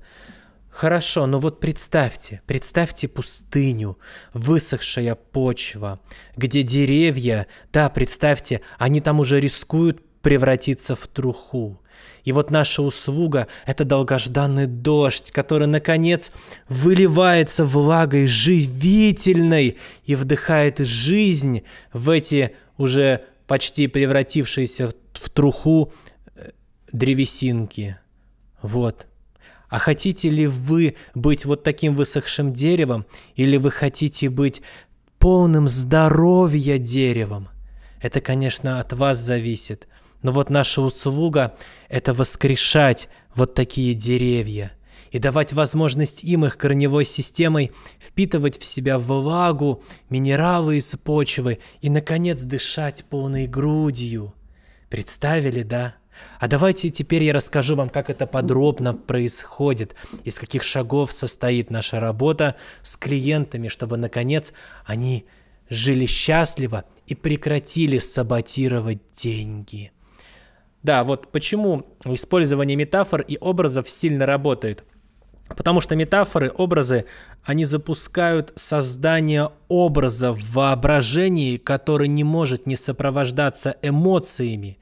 [SPEAKER 2] Хорошо, но вот представьте, представьте пустыню, высохшая почва, где деревья, да, представьте, они там уже рискуют превратиться в труху. И вот наша услуга – это долгожданный дождь, который, наконец, выливается влагой живительной и вдыхает жизнь в эти уже почти превратившиеся в труху э, древесинки. Вот. А хотите ли вы быть вот таким высохшим деревом, или вы хотите быть полным здоровья деревом? Это, конечно, от вас зависит. Но вот наша услуга – это воскрешать вот такие деревья и давать возможность им их корневой системой впитывать в себя влагу, минералы из почвы и, наконец, дышать полной грудью. Представили, да? А давайте теперь я расскажу вам, как это подробно происходит, из каких шагов состоит наша работа с клиентами, чтобы, наконец, они жили счастливо и прекратили саботировать деньги. Да, вот почему использование метафор и образов сильно работает. Потому что метафоры, образы, они запускают создание образа в воображении, который не может не сопровождаться эмоциями.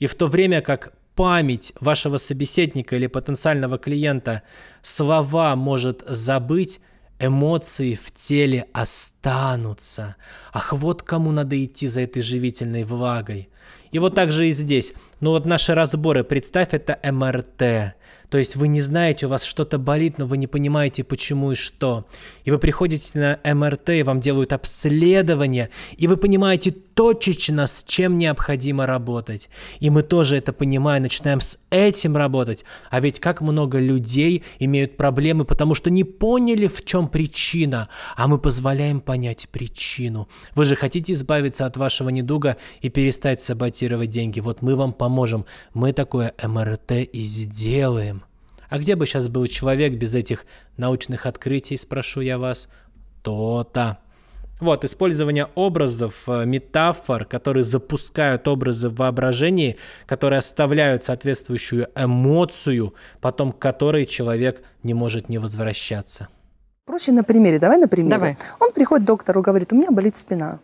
[SPEAKER 2] И в то время как память вашего собеседника или потенциального клиента слова может забыть, эмоции в теле останутся. Ах, вот кому надо идти за этой живительной влагой. И вот так же и здесь. Ну вот наши разборы, представь, это МРТ. То есть вы не знаете, у вас что-то болит, но вы не понимаете, почему и что. И вы приходите на МРТ, и вам делают обследование, и вы понимаете точечно, с чем необходимо работать. И мы тоже это понимая начинаем с этим работать. А ведь как много людей имеют проблемы, потому что не поняли, в чем причина, а мы позволяем понять причину. Вы же хотите избавиться от вашего недуга и перестать саботировать деньги. Вот мы вам поможем. Мы такое МРТ и сделаем. А где бы сейчас был человек без этих научных открытий, спрошу я вас? То-то. Вот, использование образов, э, метафор, которые запускают образы в воображении, которые оставляют соответствующую эмоцию, потом к которой человек не может не возвращаться.
[SPEAKER 1] Проще на примере. Давай на примере. Давай. Он приходит к доктору, говорит, у меня болит спина.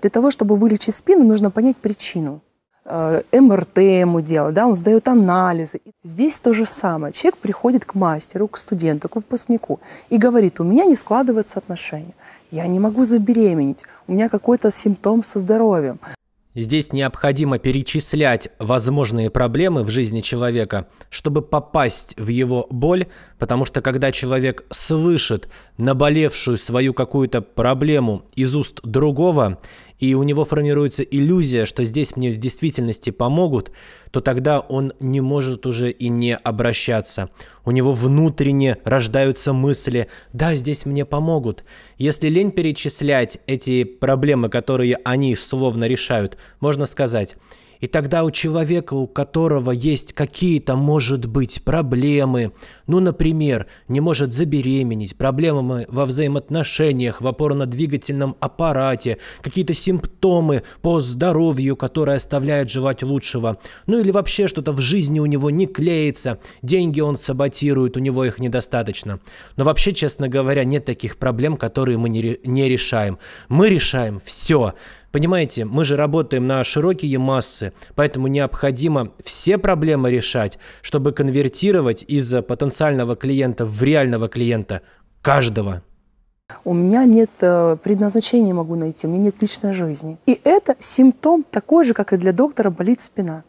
[SPEAKER 1] Для того, чтобы вылечить спину, нужно понять причину. Э, МРТ ему делают, да, он сдает анализы. Здесь то же самое. Человек приходит к мастеру, к студенту, к выпускнику и говорит, у меня не складываются отношения, я не могу забеременеть, у меня какой-то симптом со
[SPEAKER 2] здоровьем. Здесь необходимо перечислять возможные проблемы в жизни человека, чтобы попасть в его боль, потому что когда человек слышит наболевшую свою какую-то проблему из уст другого, и у него формируется иллюзия, что здесь мне в действительности помогут, то тогда он не может уже и не обращаться. У него внутренне рождаются мысли «да, здесь мне помогут». Если лень перечислять эти проблемы, которые они словно решают, можно сказать – и тогда у человека, у которого есть какие-то, может быть, проблемы, ну, например, не может забеременеть, проблемы во взаимоотношениях, в опорно-двигательном аппарате, какие-то симптомы по здоровью, которые оставляют желать лучшего, ну или вообще что-то в жизни у него не клеится, деньги он саботирует, у него их недостаточно. Но вообще, честно говоря, нет таких проблем, которые мы не, не решаем. Мы решаем все. Понимаете, мы же работаем на широкие массы, поэтому необходимо все проблемы решать, чтобы конвертировать из потенциального клиента в реального клиента каждого.
[SPEAKER 1] У меня нет э, предназначения, могу найти, у меня нет личной жизни. И это симптом такой же, как и для доктора болит спина.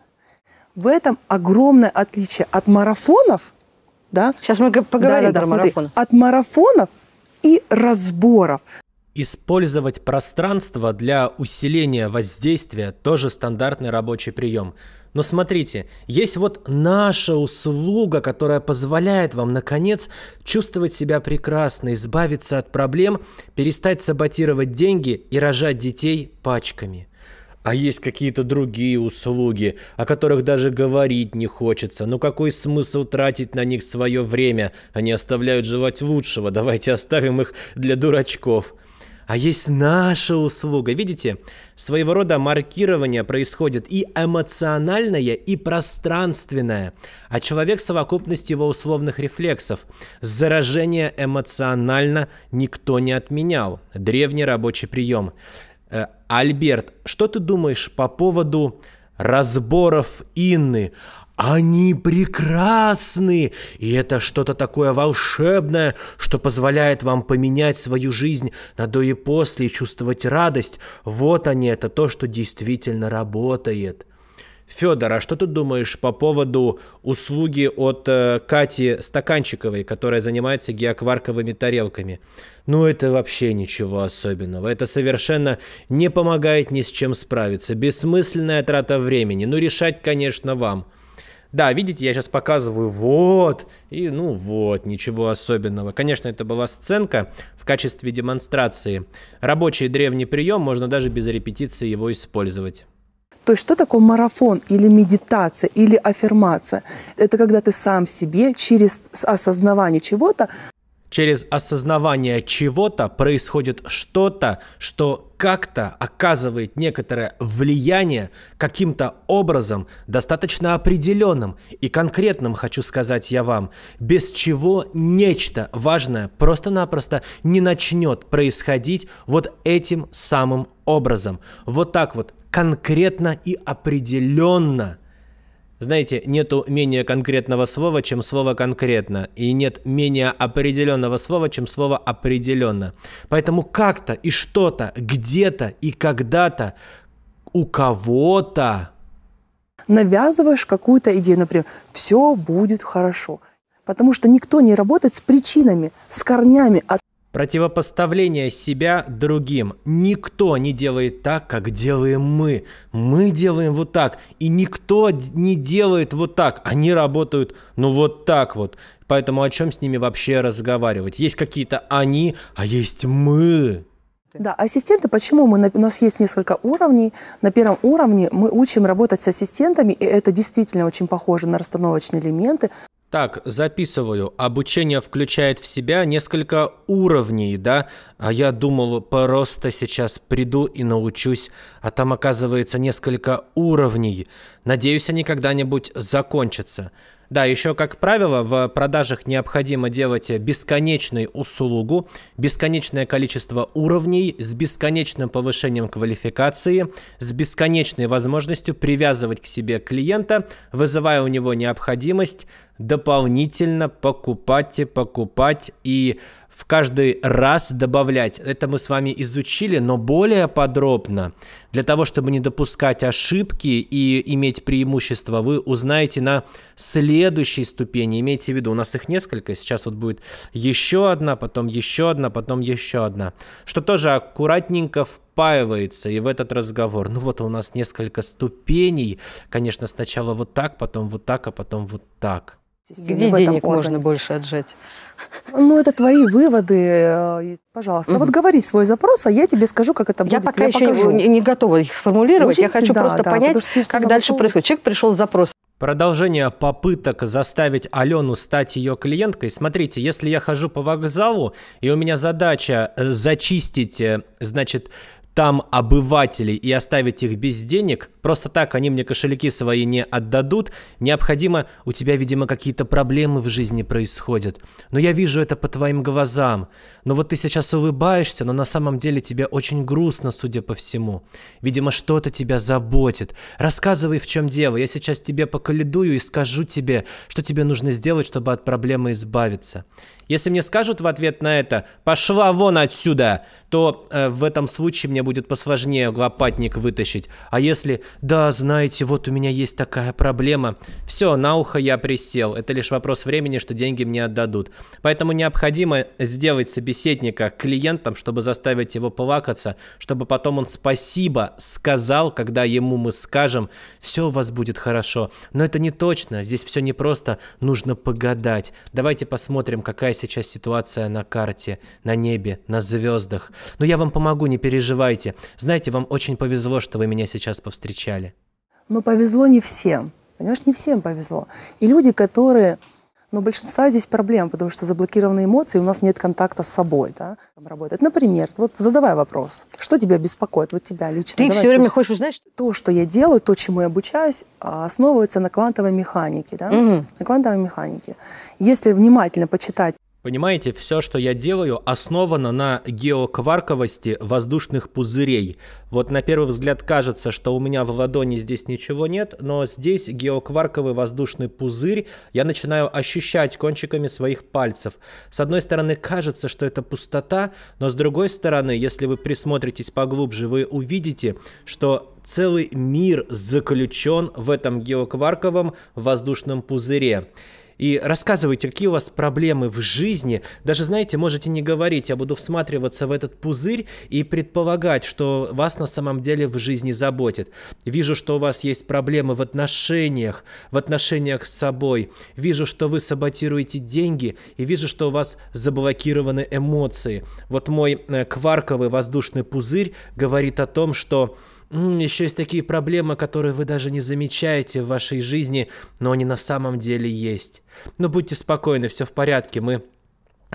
[SPEAKER 1] В этом огромное отличие от марафонов, да? Сейчас мы поговорим да, да, да, про смотри, марафон. От марафонов
[SPEAKER 2] и разборов. Использовать пространство для усиления воздействия тоже стандартный рабочий прием. Но смотрите, есть вот наша услуга, которая позволяет вам, наконец, чувствовать себя прекрасно, избавиться от проблем, перестать саботировать деньги и рожать детей пачками. А есть какие-то другие услуги, о которых даже говорить не хочется. Ну какой смысл тратить на них свое время? Они оставляют желать лучшего. Давайте оставим их для дурачков а есть наша услуга. Видите, своего рода маркирование происходит и эмоциональное, и пространственное, а человек – совокупность его условных рефлексов. Заражение эмоционально никто не отменял. Древний рабочий прием. Э, Альберт, что ты думаешь по поводу разборов Инны. Они прекрасны, и это что-то такое волшебное, что позволяет вам поменять свою жизнь на до и после и чувствовать радость. Вот они, это то, что действительно работает. Федор, а что ты думаешь по поводу услуги от э, Кати Стаканчиковой, которая занимается геокварковыми тарелками? Ну, это вообще ничего особенного. Это совершенно не помогает ни с чем справиться. Бессмысленная трата времени. Ну, решать, конечно, вам. Да, видите, я сейчас показываю вот, и ну вот, ничего особенного. Конечно, это была сценка в качестве демонстрации. Рабочий древний прием, можно даже без репетиции его использовать.
[SPEAKER 1] То есть что такое марафон или медитация или аффирмация? Это когда ты сам себе через осознавание чего-то
[SPEAKER 2] Через осознавание чего-то происходит что-то, что как-то оказывает некоторое влияние каким-то образом, достаточно определенным и конкретным, хочу сказать я вам, без чего нечто важное просто-напросто не начнет происходить вот этим самым образом. Вот так вот конкретно и определенно. Знаете, нету менее конкретного слова, чем слово конкретно, и нет менее определенного слова, чем слово определенно. Поэтому как-то и что-то, где-то и когда-то у кого-то
[SPEAKER 1] навязываешь какую-то идею, например, все будет хорошо. Потому что никто не работает с причинами, с корнями, а
[SPEAKER 2] противопоставление себя другим. Никто не делает так, как делаем мы. Мы делаем вот так, и никто не делает вот так. Они работают, ну вот так вот. Поэтому о чем с ними вообще разговаривать? Есть какие-то они, а есть мы.
[SPEAKER 1] Да, ассистенты, почему мы, у нас есть несколько уровней. На первом уровне мы учим работать с ассистентами, и это действительно очень похоже на расстановочные
[SPEAKER 2] элементы. Так, записываю. Обучение включает в себя несколько уровней, да? А я думал, просто сейчас приду и научусь, а там оказывается несколько уровней. Надеюсь, они когда-нибудь закончатся. Да, еще, как правило, в продажах необходимо делать бесконечную услугу, бесконечное количество уровней с бесконечным повышением квалификации, с бесконечной возможностью привязывать к себе клиента, вызывая у него необходимость, дополнительно покупать и покупать и в каждый раз добавлять. Это мы с вами изучили, но более подробно, для того, чтобы не допускать ошибки и иметь преимущество, вы узнаете на следующей ступени. Имейте в виду, у нас их несколько, сейчас вот будет еще одна, потом еще одна, потом еще одна, что тоже аккуратненько впаивается и в этот разговор. Ну вот у нас несколько ступеней, конечно, сначала вот так, потом вот так, а потом вот так. Где денег органе. можно больше отжать?
[SPEAKER 1] Ну, это твои выводы. Э, пожалуйста, угу. вот говори свой запрос, а я тебе скажу, как это будет. Я
[SPEAKER 2] пока еще покажу. Не,
[SPEAKER 1] не готова их
[SPEAKER 3] сформулировать. Учиться, я хочу да, просто да, понять, что, как готова. дальше происходит. Человек пришел с
[SPEAKER 2] запросом. Продолжение попыток заставить Алену стать ее клиенткой. Смотрите, если я хожу по вокзалу, и у меня задача э, зачистить, э, значит, там обывателей и оставить их без денег, просто так они мне кошельки свои не отдадут, необходимо, у тебя, видимо, какие-то проблемы в жизни происходят. Но я вижу это по твоим глазам. Но вот ты сейчас улыбаешься, но на самом деле тебе очень грустно, судя по всему. Видимо, что-то тебя заботит. Рассказывай, в чем дело. Я сейчас тебе поколедую и скажу тебе, что тебе нужно сделать, чтобы от проблемы избавиться. Если мне скажут в ответ на это «пошла вон отсюда», то э, в этом случае мне будет посложнее лопатник вытащить. А если «да, знаете, вот у меня есть такая проблема», все, на ухо я присел. Это лишь вопрос времени, что деньги мне отдадут. Поэтому необходимо сделать собеседника клиентом, чтобы заставить его плакаться, чтобы потом он спасибо сказал, когда ему мы скажем «все у вас будет хорошо». Но это не точно, здесь все непросто, нужно погадать. Давайте посмотрим, какая сейчас ситуация на карте, на небе, на звездах. Но я вам помогу, не переживайте. Знаете, вам очень повезло, что вы меня сейчас повстречали.
[SPEAKER 1] Но повезло не всем. Понимаешь, не всем повезло. И люди, которые... Но ну, большинства здесь проблем, потому что заблокированы эмоции, у нас нет контакта с собой, да, работает. Например, вот задавай вопрос, что тебя беспокоит, вот тебя лично. Ты Давай все время хочешь узнать? То, что я делаю, то, чему я обучаюсь, а, основывается на квантовой механике, да, угу. на квантовой механике. Если внимательно почитать
[SPEAKER 2] Понимаете, все, что я делаю, основано на геокварковости воздушных пузырей. Вот на первый взгляд кажется, что у меня в ладони здесь ничего нет, но здесь геокварковый воздушный пузырь я начинаю ощущать кончиками своих пальцев. С одной стороны кажется, что это пустота, но с другой стороны, если вы присмотритесь поглубже, вы увидите, что целый мир заключен в этом геокварковом воздушном пузыре. И рассказывайте, какие у вас проблемы в жизни. Даже, знаете, можете не говорить, я буду всматриваться в этот пузырь и предполагать, что вас на самом деле в жизни заботит. Вижу, что у вас есть проблемы в отношениях, в отношениях с собой. Вижу, что вы саботируете деньги и вижу, что у вас заблокированы эмоции. Вот мой э, кварковый воздушный пузырь говорит о том, что еще есть такие проблемы, которые вы даже не замечаете в вашей жизни, но они на самом деле есть. Но будьте спокойны, все в порядке, мы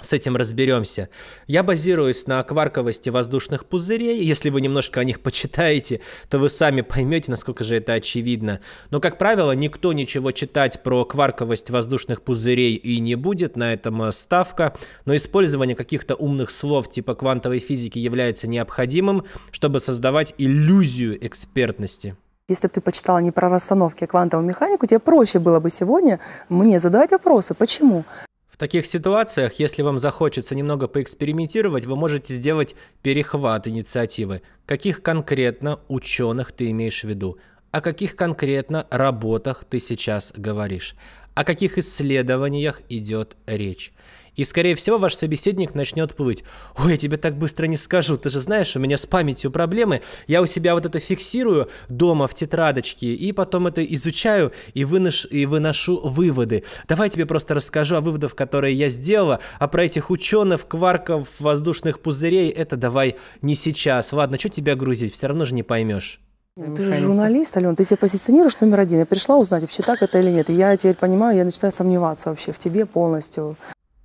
[SPEAKER 2] с этим разберемся. Я базируюсь на кварковости воздушных пузырей. Если вы немножко о них почитаете, то вы сами поймете, насколько же это очевидно. Но, как правило, никто ничего читать про кварковость воздушных пузырей и не будет, на этом э, ставка. Но использование каких-то умных слов типа квантовой физики является необходимым, чтобы создавать иллюзию экспертности.
[SPEAKER 1] Если бы ты почитала не про расстановки, а квантовую механику, тебе проще было бы сегодня мне задавать вопросы, почему.
[SPEAKER 2] В таких ситуациях, если вам захочется немного поэкспериментировать, вы можете сделать перехват инициативы. Каких конкретно ученых ты имеешь в виду? О каких конкретно работах ты сейчас говоришь? О каких исследованиях идет речь? И, скорее всего, ваш собеседник начнет плыть. «Ой, я тебе так быстро не скажу, ты же знаешь, у меня с памятью проблемы, я у себя вот это фиксирую дома в тетрадочке, и потом это изучаю и, вынош, и выношу выводы. Давай тебе просто расскажу о выводах, которые я сделала, а про этих ученых, кварков, воздушных пузырей, это давай не сейчас. Ладно, что тебя грузить, все равно же не поймешь».
[SPEAKER 1] Ну, ты же журналист, Ален, ты себя позиционируешь номер один. Я пришла узнать, вообще так это или нет. И я теперь понимаю, я начинаю сомневаться вообще в тебе полностью.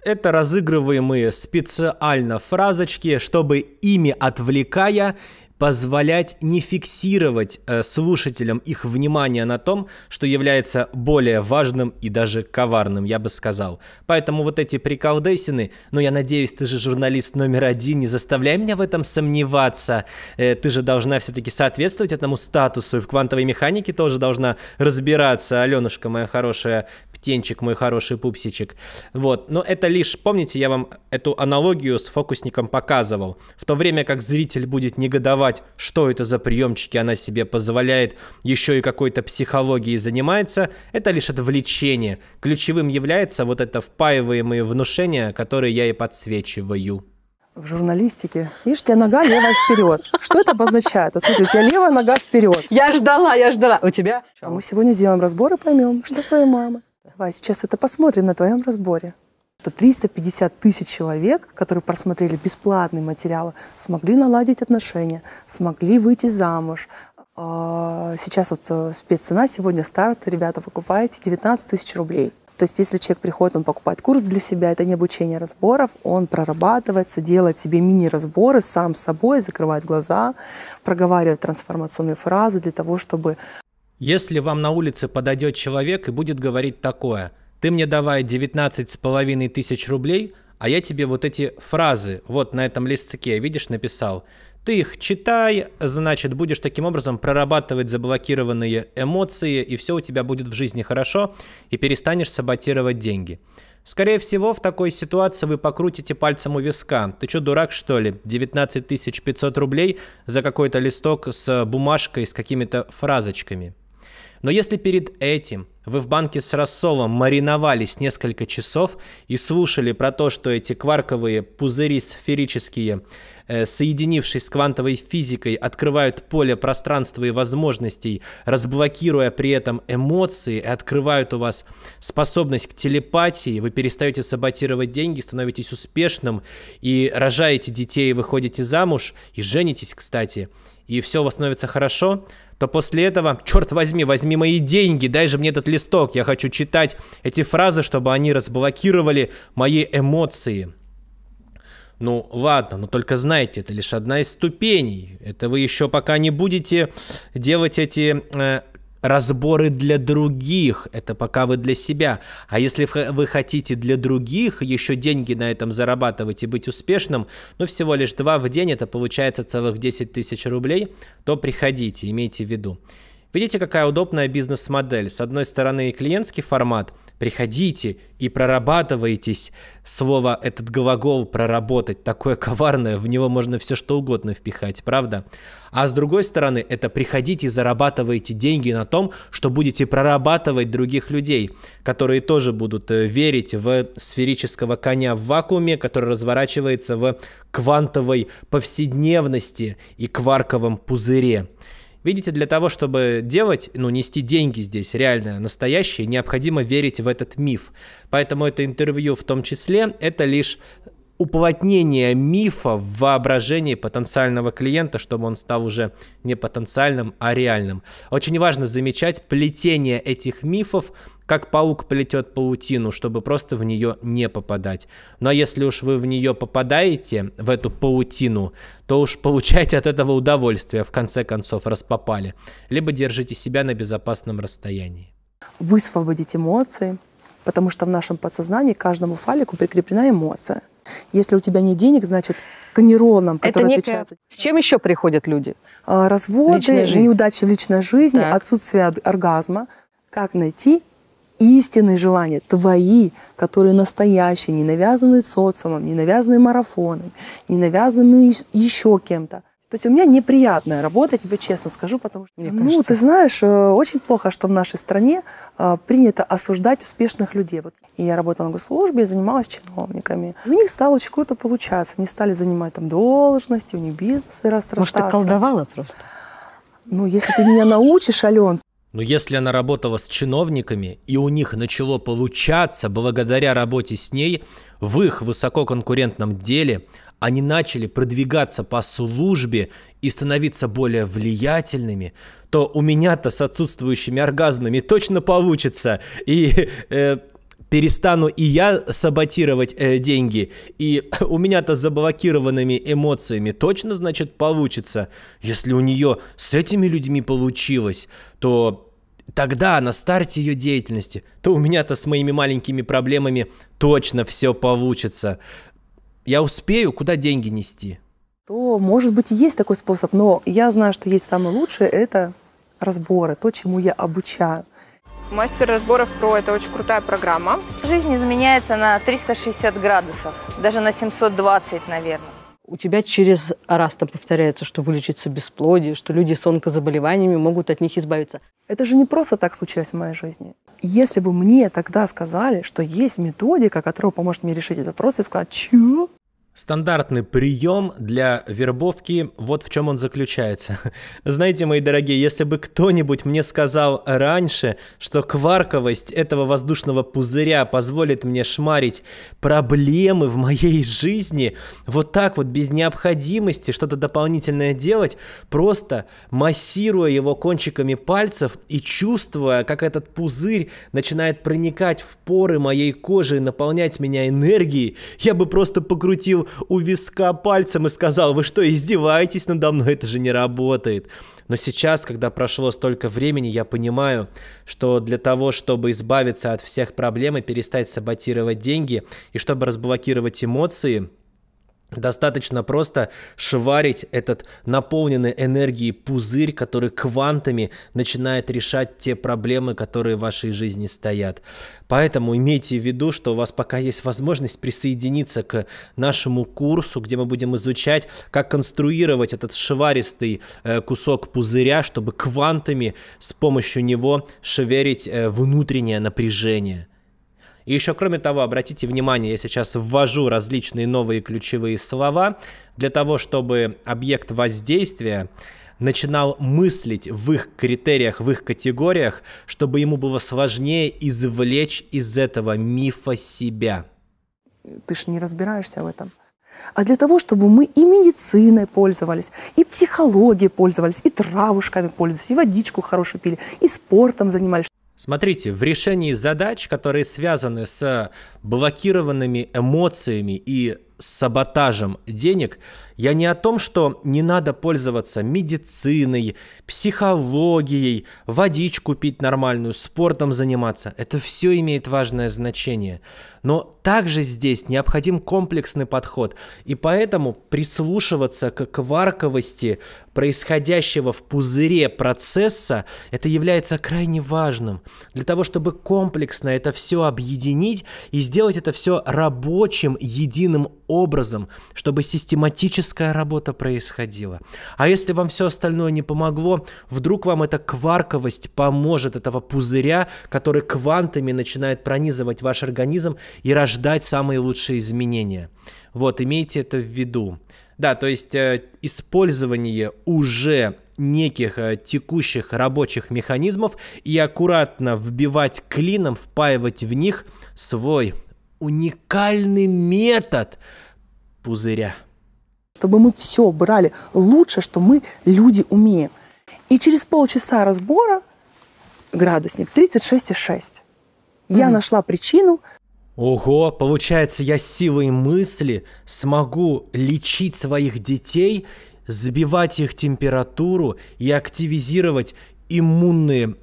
[SPEAKER 2] Это разыгрываемые специально фразочки, чтобы ими отвлекая, позволять не фиксировать э, слушателям их внимание на том, что является более важным и даже коварным, я бы сказал. Поэтому вот эти приколдесины, ну я надеюсь, ты же журналист номер один, не заставляй меня в этом сомневаться. Э, ты же должна все-таки соответствовать этому статусу, и в квантовой механике тоже должна разбираться, Аленушка моя хорошая, птенчик мой хороший пупсичек. Вот, но это лишь, помните, я вам эту аналогию с фокусником показывал. В то время как зритель будет негодовать плевать, что это за приемчики она себе позволяет, еще и какой-то психологией занимается, это лишь отвлечение. Ключевым является вот это впаиваемые внушения, которые я и подсвечиваю
[SPEAKER 1] в журналистике. Видишь, у тебя нога левая вперед. Что это обозначает? Вот а смотри, у тебя левая нога вперед. Я ждала, я ждала. У тебя? А мы сегодня сделаем разбор и поймем, что с твоей мамой. Давай сейчас это посмотрим на твоем разборе что 350 тысяч человек, которые просмотрели бесплатные материалы, смогли наладить отношения, смогли выйти замуж. А, сейчас вот э, спеццена, сегодня старт, ребята, покупаете 19 тысяч рублей. То есть если человек приходит, он покупает курс для себя, это не обучение разборов, он прорабатывается, делает себе мини-разборы сам с собой, закрывает глаза, проговаривает трансформационные фразы для того, чтобы...
[SPEAKER 2] Если вам на улице подойдет человек и будет говорить такое – ты мне давай 19 с половиной тысяч рублей, а я тебе вот эти фразы вот на этом листке, видишь, написал. Ты их читай, значит, будешь таким образом прорабатывать заблокированные эмоции, и все у тебя будет в жизни хорошо, и перестанешь саботировать деньги. Скорее всего, в такой ситуации вы покрутите пальцем у виска. Ты что, дурак, что ли? 19 500 рублей за какой-то листок с бумажкой, с какими-то фразочками. Но если перед этим вы в банке с рассолом мариновались несколько часов и слушали про то, что эти кварковые пузыри сферические, э, соединившись с квантовой физикой, открывают поле пространства и возможностей, разблокируя при этом эмоции и открывают у вас способность к телепатии, вы перестаете саботировать деньги, становитесь успешным и рожаете детей, выходите замуж и женитесь, кстати, и все у вас становится хорошо – то после этого, черт возьми, возьми мои деньги, дай же мне этот листок, я хочу читать эти фразы, чтобы они разблокировали мои эмоции. Ну ладно, но только знайте, это лишь одна из ступеней. Это вы еще пока не будете делать эти э, разборы для других, это пока вы для себя. А если вы хотите для других еще деньги на этом зарабатывать и быть успешным, ну всего лишь два в день, это получается целых 10 тысяч рублей, то приходите, имейте в виду. Видите, какая удобная бизнес-модель. С одной стороны клиентский формат – приходите и прорабатывайтесь. Слово этот глагол «проработать» такое коварное, в него можно все что угодно впихать, правда? А с другой стороны, это приходите и зарабатывайте деньги на том, что будете прорабатывать других людей, которые тоже будут э, верить в сферического коня в вакууме, который разворачивается в квантовой повседневности и кварковом пузыре. Видите, для того, чтобы делать, ну, нести деньги здесь реально настоящие, необходимо верить в этот миф. Поэтому это интервью в том числе, это лишь уплотнение мифа в воображении потенциального клиента, чтобы он стал уже не потенциальным, а реальным. Очень важно замечать плетение этих мифов как паук плетет паутину, чтобы просто в нее не попадать. Но если уж вы в нее попадаете, в эту паутину, то уж получайте от этого удовольствие, в конце концов, раз попали. Либо держите себя на безопасном расстоянии.
[SPEAKER 1] Высвободить эмоции, потому что в нашем подсознании каждому фалику прикреплена эмоция. Если у тебя нет денег, значит, к нейронам, которые это некое... отвечают. С чем еще приходят люди? А, разводы, неудачи в личной жизни, так. отсутствие оргазма. Как найти истинные желания, твои, которые настоящие, не навязанные социумом, не навязанные марафоном, не навязанные еще кем-то. То есть у меня неприятная работа, я тебе честно скажу, потому что, Мне ну, кажется. ты знаешь, э, очень плохо, что в нашей стране э, принято осуждать успешных людей. Вот и я работала на госслужбе, занималась чиновниками. у них стало очень круто получаться. Они стали занимать там должности, у них бизнес вырастал. Может, ты колдовала просто? Ну, если ты меня научишь, Ален,
[SPEAKER 2] но если она работала с чиновниками, и у них начало получаться благодаря работе с ней, в их высококонкурентном деле они начали продвигаться по службе и становиться более влиятельными, то у меня-то с отсутствующими оргазмами точно получится. И э, перестану и я саботировать э, деньги, и у меня-то с заблокированными эмоциями точно, значит, получится. Если у нее с этими людьми получилось, то тогда, на старте ее деятельности, то у меня-то с моими маленькими проблемами точно все получится. Я успею, куда деньги нести?
[SPEAKER 1] То, может быть, и есть такой способ, но я знаю, что есть самое лучшее – это разборы, то, чему я обучаю. Мастер разборов про – это очень крутая программа. Жизнь изменяется на 360 градусов, даже на 720, наверное
[SPEAKER 3] у тебя через раз там повторяется, что вылечится бесплодие, что люди с онкозаболеваниями
[SPEAKER 1] могут от них избавиться. Это же не просто так случилось в моей жизни. Если бы мне тогда сказали, что есть методика, которая поможет мне решить этот вопрос, я бы сказала, чего?
[SPEAKER 2] Стандартный прием для вербовки, вот в чем он заключается. Знаете, мои дорогие, если бы кто-нибудь мне сказал раньше, что кварковость этого воздушного пузыря позволит мне шмарить проблемы в моей жизни, вот так вот без необходимости что-то дополнительное делать, просто массируя его кончиками пальцев и чувствуя, как этот пузырь начинает проникать в поры моей кожи и наполнять меня энергией, я бы просто покрутил у, у виска пальцем и сказал, вы что, издеваетесь надо мной, это же не работает. Но сейчас, когда прошло столько времени, я понимаю, что для того, чтобы избавиться от всех проблем и перестать саботировать деньги, и чтобы разблокировать эмоции, Достаточно просто шварить этот наполненный энергией пузырь, который квантами начинает решать те проблемы, которые в вашей жизни стоят. Поэтому имейте в виду, что у вас пока есть возможность присоединиться к нашему курсу, где мы будем изучать, как конструировать этот шваристый э, кусок пузыря, чтобы квантами с помощью него шеверить э, внутреннее напряжение. И еще, кроме того, обратите внимание, я сейчас ввожу различные новые ключевые слова для того, чтобы объект воздействия начинал мыслить в их критериях, в их категориях, чтобы ему было сложнее извлечь из этого мифа себя. Ты
[SPEAKER 1] ж не разбираешься в этом. А для того, чтобы мы и медициной пользовались, и психологией пользовались, и травушками пользовались, и водичку хорошую пили, и спортом занимались.
[SPEAKER 2] Смотрите, в решении задач, которые связаны с блокированными эмоциями и саботажем денег, я не о том, что не надо пользоваться медициной, психологией, водичку пить нормальную, спортом заниматься. Это все имеет важное значение. Но также здесь необходим комплексный подход. И поэтому прислушиваться к кварковости происходящего в пузыре процесса, это является крайне важным. Для того, чтобы комплексно это все объединить и сделать это все рабочим, единым образом, чтобы систематически творческая работа происходила. А если вам все остальное не помогло, вдруг вам эта кварковость поможет, этого пузыря, который квантами начинает пронизывать ваш организм и рождать самые лучшие изменения. Вот, имейте это в виду. Да, то есть э, использование уже неких э, текущих рабочих механизмов и аккуратно вбивать клином, впаивать в них свой уникальный метод пузыря
[SPEAKER 1] чтобы мы все брали лучше, что мы люди умеем. И через полчаса разбора градусник 36,6. Я mm. нашла причину.
[SPEAKER 2] Ого, получается, я силой мысли смогу лечить своих детей, сбивать их температуру и активизировать иммунные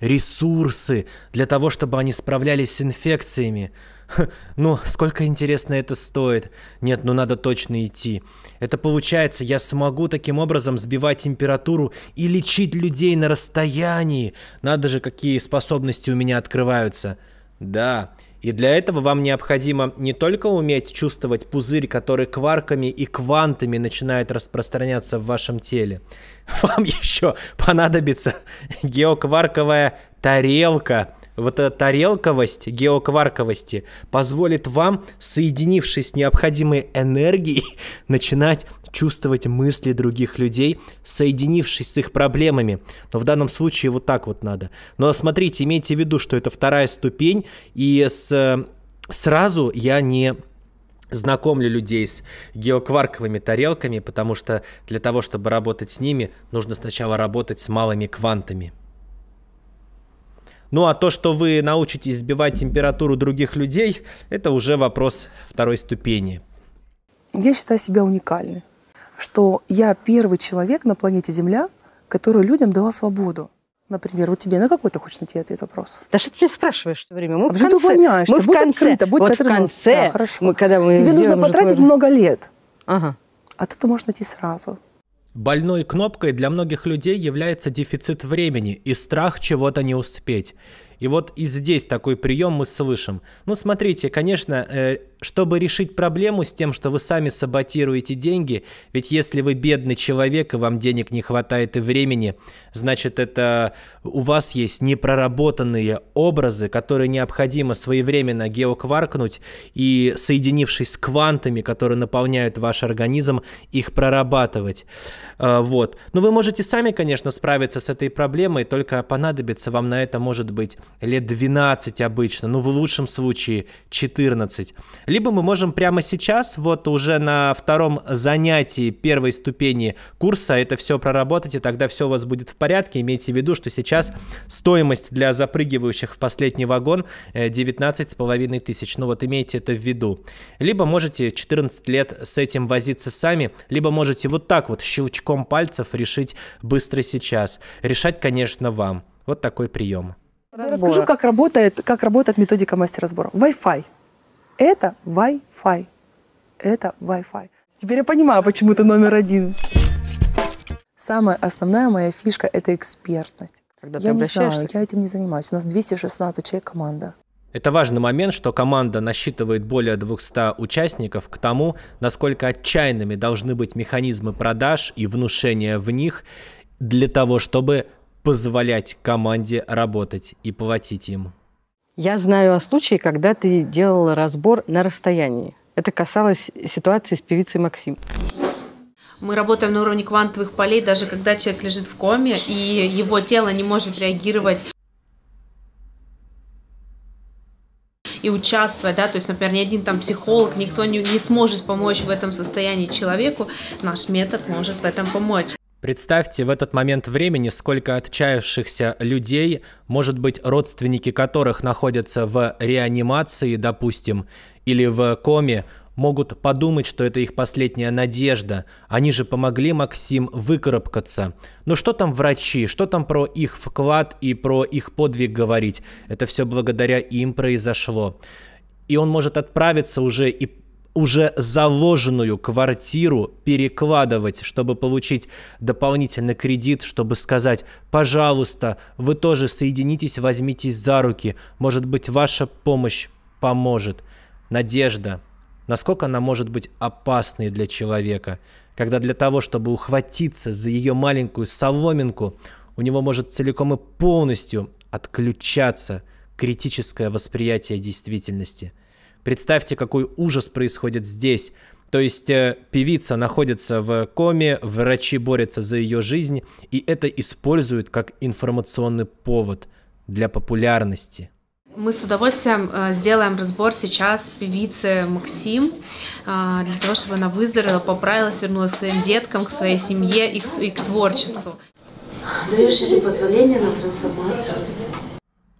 [SPEAKER 2] ресурсы для того, чтобы они справлялись с инфекциями. ну, сколько интересно это стоит. Нет, ну надо точно идти. Это получается, я смогу таким образом сбивать температуру и лечить людей на расстоянии. Надо же, какие способности у меня открываются. Да, и для этого вам необходимо не только уметь чувствовать пузырь, который кварками и квантами начинает распространяться в вашем теле. Вам еще понадобится геокварковая тарелка – вот эта тарелковость, геокварковости позволит вам, соединившись с необходимой энергией, начинать чувствовать мысли других людей, соединившись с их проблемами. Но в данном случае вот так вот надо. Но смотрите, имейте в виду, что это вторая ступень, и с, э, сразу я не знакомлю людей с геокварковыми тарелками, потому что для того, чтобы работать с ними, нужно сначала работать с малыми квантами. Ну а то, что вы научитесь сбивать температуру других людей, это уже вопрос второй ступени. Я считаю себя
[SPEAKER 1] уникальной, что я первый человек на планете Земля, который людям дала свободу. Например, вот тебе на какой ты хочешь найти ответ вопрос? Да что ты меня спрашиваешь все время? Мы а в конце. Ты уклоняешься? Мы в будь конце. открыто, будь вот в конце. Да, хорошо. Мы, когда мы тебе нужно потратить много лет. Ага. А то ты можешь найти сразу.
[SPEAKER 2] Больной кнопкой для многих людей является дефицит времени и страх чего-то не успеть. И вот и здесь такой прием мы слышим. Ну, смотрите, конечно, э, чтобы решить проблему с тем, что вы сами саботируете деньги, ведь если вы бедный человек и вам денег не хватает и времени, значит, это у вас есть непроработанные образы, которые необходимо своевременно геокваркнуть и, соединившись с квантами, которые наполняют ваш организм, их прорабатывать. Э, вот. Но ну, вы можете сами, конечно, справиться с этой проблемой, только понадобится вам на это, может быть, лет 12 обычно, ну в лучшем случае 14. Либо мы можем прямо сейчас, вот уже на втором занятии первой ступени курса, это все проработать, и тогда все у вас будет в порядке. Имейте в виду, что сейчас стоимость для запрыгивающих в последний вагон 19 э, с половиной тысяч. Ну вот имейте это в виду. Либо можете 14 лет с этим возиться сами, либо можете вот так вот щелчком пальцев решить быстро сейчас. Решать, конечно, вам. Вот такой прием.
[SPEAKER 1] Расскажу, как работает, как работает методика мастер-разбора. Wi-Fi. Это Wi-Fi. Это Wi-Fi. Теперь я понимаю, почему ты номер один. Самая основная моя фишка – это экспертность.
[SPEAKER 2] Когда я не знаю,
[SPEAKER 1] я этим не занимаюсь. У нас 216 человек команда.
[SPEAKER 2] Это важный момент, что команда насчитывает более 200 участников к тому, насколько отчаянными должны быть механизмы продаж и внушения в них для того, чтобы позволять команде работать и платить им.
[SPEAKER 3] Я знаю о случае, когда ты делала разбор на расстоянии. Это касалось ситуации с певицей Максим. Мы работаем на уровне квантовых полей, даже когда человек лежит в коме, и его тело не может реагировать и участвовать, да, то есть, например, ни один там психолог, никто не, не сможет помочь в этом состоянии человеку, наш метод может в этом помочь.
[SPEAKER 2] Представьте в этот момент времени, сколько отчаявшихся людей, может быть, родственники которых находятся в реанимации, допустим, или в коме, могут подумать, что это их последняя надежда. Они же помогли Максим выкарабкаться. Но ну что там врачи, что там про их вклад и про их подвиг говорить? Это все благодаря им произошло. И он может отправиться уже и уже заложенную квартиру перекладывать, чтобы получить дополнительный кредит, чтобы сказать, пожалуйста, вы тоже соединитесь, возьмитесь за руки, может быть, ваша помощь поможет. Надежда, насколько она может быть опасной для человека, когда для того, чтобы ухватиться за ее маленькую соломинку, у него может целиком и полностью отключаться критическое восприятие действительности – Представьте, какой ужас происходит здесь. То есть э, певица находится в коме, врачи борются за ее жизнь, и это используют как информационный повод для популярности. Мы с удовольствием э, сделаем разбор сейчас певицы Максим, э, для того, чтобы она выздоровела, поправилась, вернулась к своим деткам, к своей семье и к, и к творчеству.
[SPEAKER 3] Даешь ли позволение на трансформацию?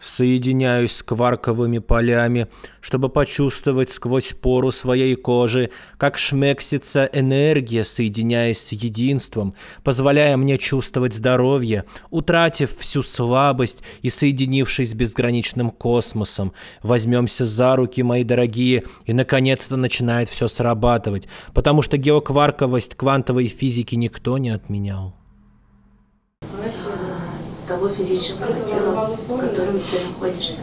[SPEAKER 2] соединяюсь с кварковыми полями, чтобы почувствовать сквозь пору своей кожи, как шмексится энергия, соединяясь с единством, позволяя мне чувствовать здоровье, утратив всю слабость и соединившись с безграничным космосом. Возьмемся за руки, мои дорогие, и наконец-то начинает все срабатывать, потому что геокварковость квантовой физики никто не отменял
[SPEAKER 1] того физического тела, в котором ты находишься.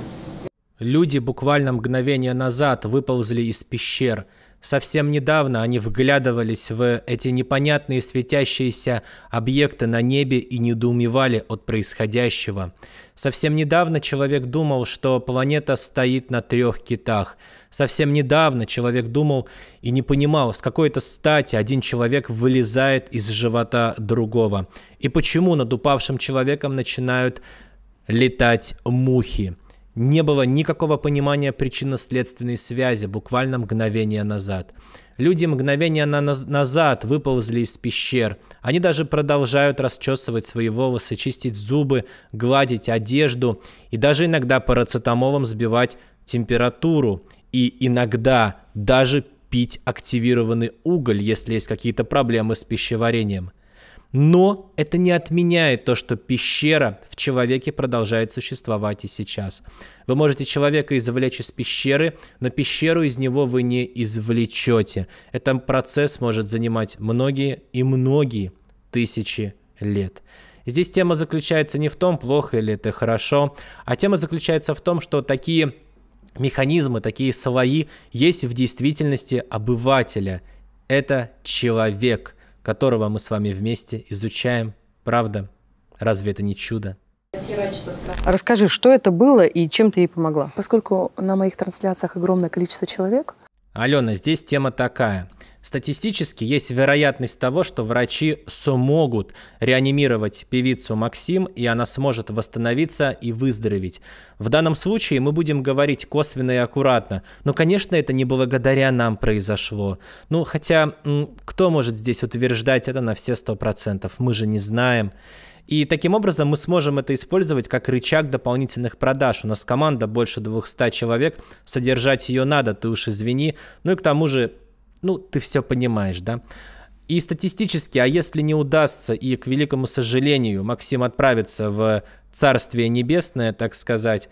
[SPEAKER 2] Люди буквально мгновение назад выползли из пещер. Совсем недавно они вглядывались в эти непонятные светящиеся объекты на небе и недоумевали от происходящего. Совсем недавно человек думал, что планета стоит на трех китах. Совсем недавно человек думал и не понимал, с какой-то стати один человек вылезает из живота другого. И почему над упавшим человеком начинают летать мухи. Не было никакого понимания причинно-следственной связи буквально мгновение назад. Люди мгновение на назад выползли из пещер. Они даже продолжают расчесывать свои волосы, чистить зубы, гладить одежду и даже иногда парацетамолом сбивать температуру. И иногда даже пить активированный уголь, если есть какие-то проблемы с пищеварением. Но это не отменяет то, что пещера в человеке продолжает существовать и сейчас. Вы можете человека извлечь из пещеры, но пещеру из него вы не извлечете. Этот процесс может занимать многие и многие тысячи лет. Здесь тема заключается не в том, плохо или это хорошо, а тема заключается в том, что такие механизмы, такие слои есть в действительности обывателя. Это человек – которого мы с вами вместе изучаем. Правда? Разве это не чудо?
[SPEAKER 3] Расскажи, что это было и чем ты ей помогла? Поскольку на моих
[SPEAKER 1] трансляциях огромное количество человек.
[SPEAKER 2] Алена, здесь тема такая – Статистически есть вероятность того, что врачи смогут реанимировать певицу Максим, и она сможет восстановиться и выздороветь. В данном случае мы будем говорить косвенно и аккуратно. Но, конечно, это не благодаря нам произошло. Ну, хотя, кто может здесь утверждать это на все сто процентов? Мы же не знаем. И таким образом мы сможем это использовать как рычаг дополнительных продаж. У нас команда больше 200 человек, содержать ее надо, ты уж извини. Ну и к тому же ну, ты все понимаешь, да? И статистически, а если не удастся и, к великому сожалению, Максим отправится в Царствие Небесное, так сказать,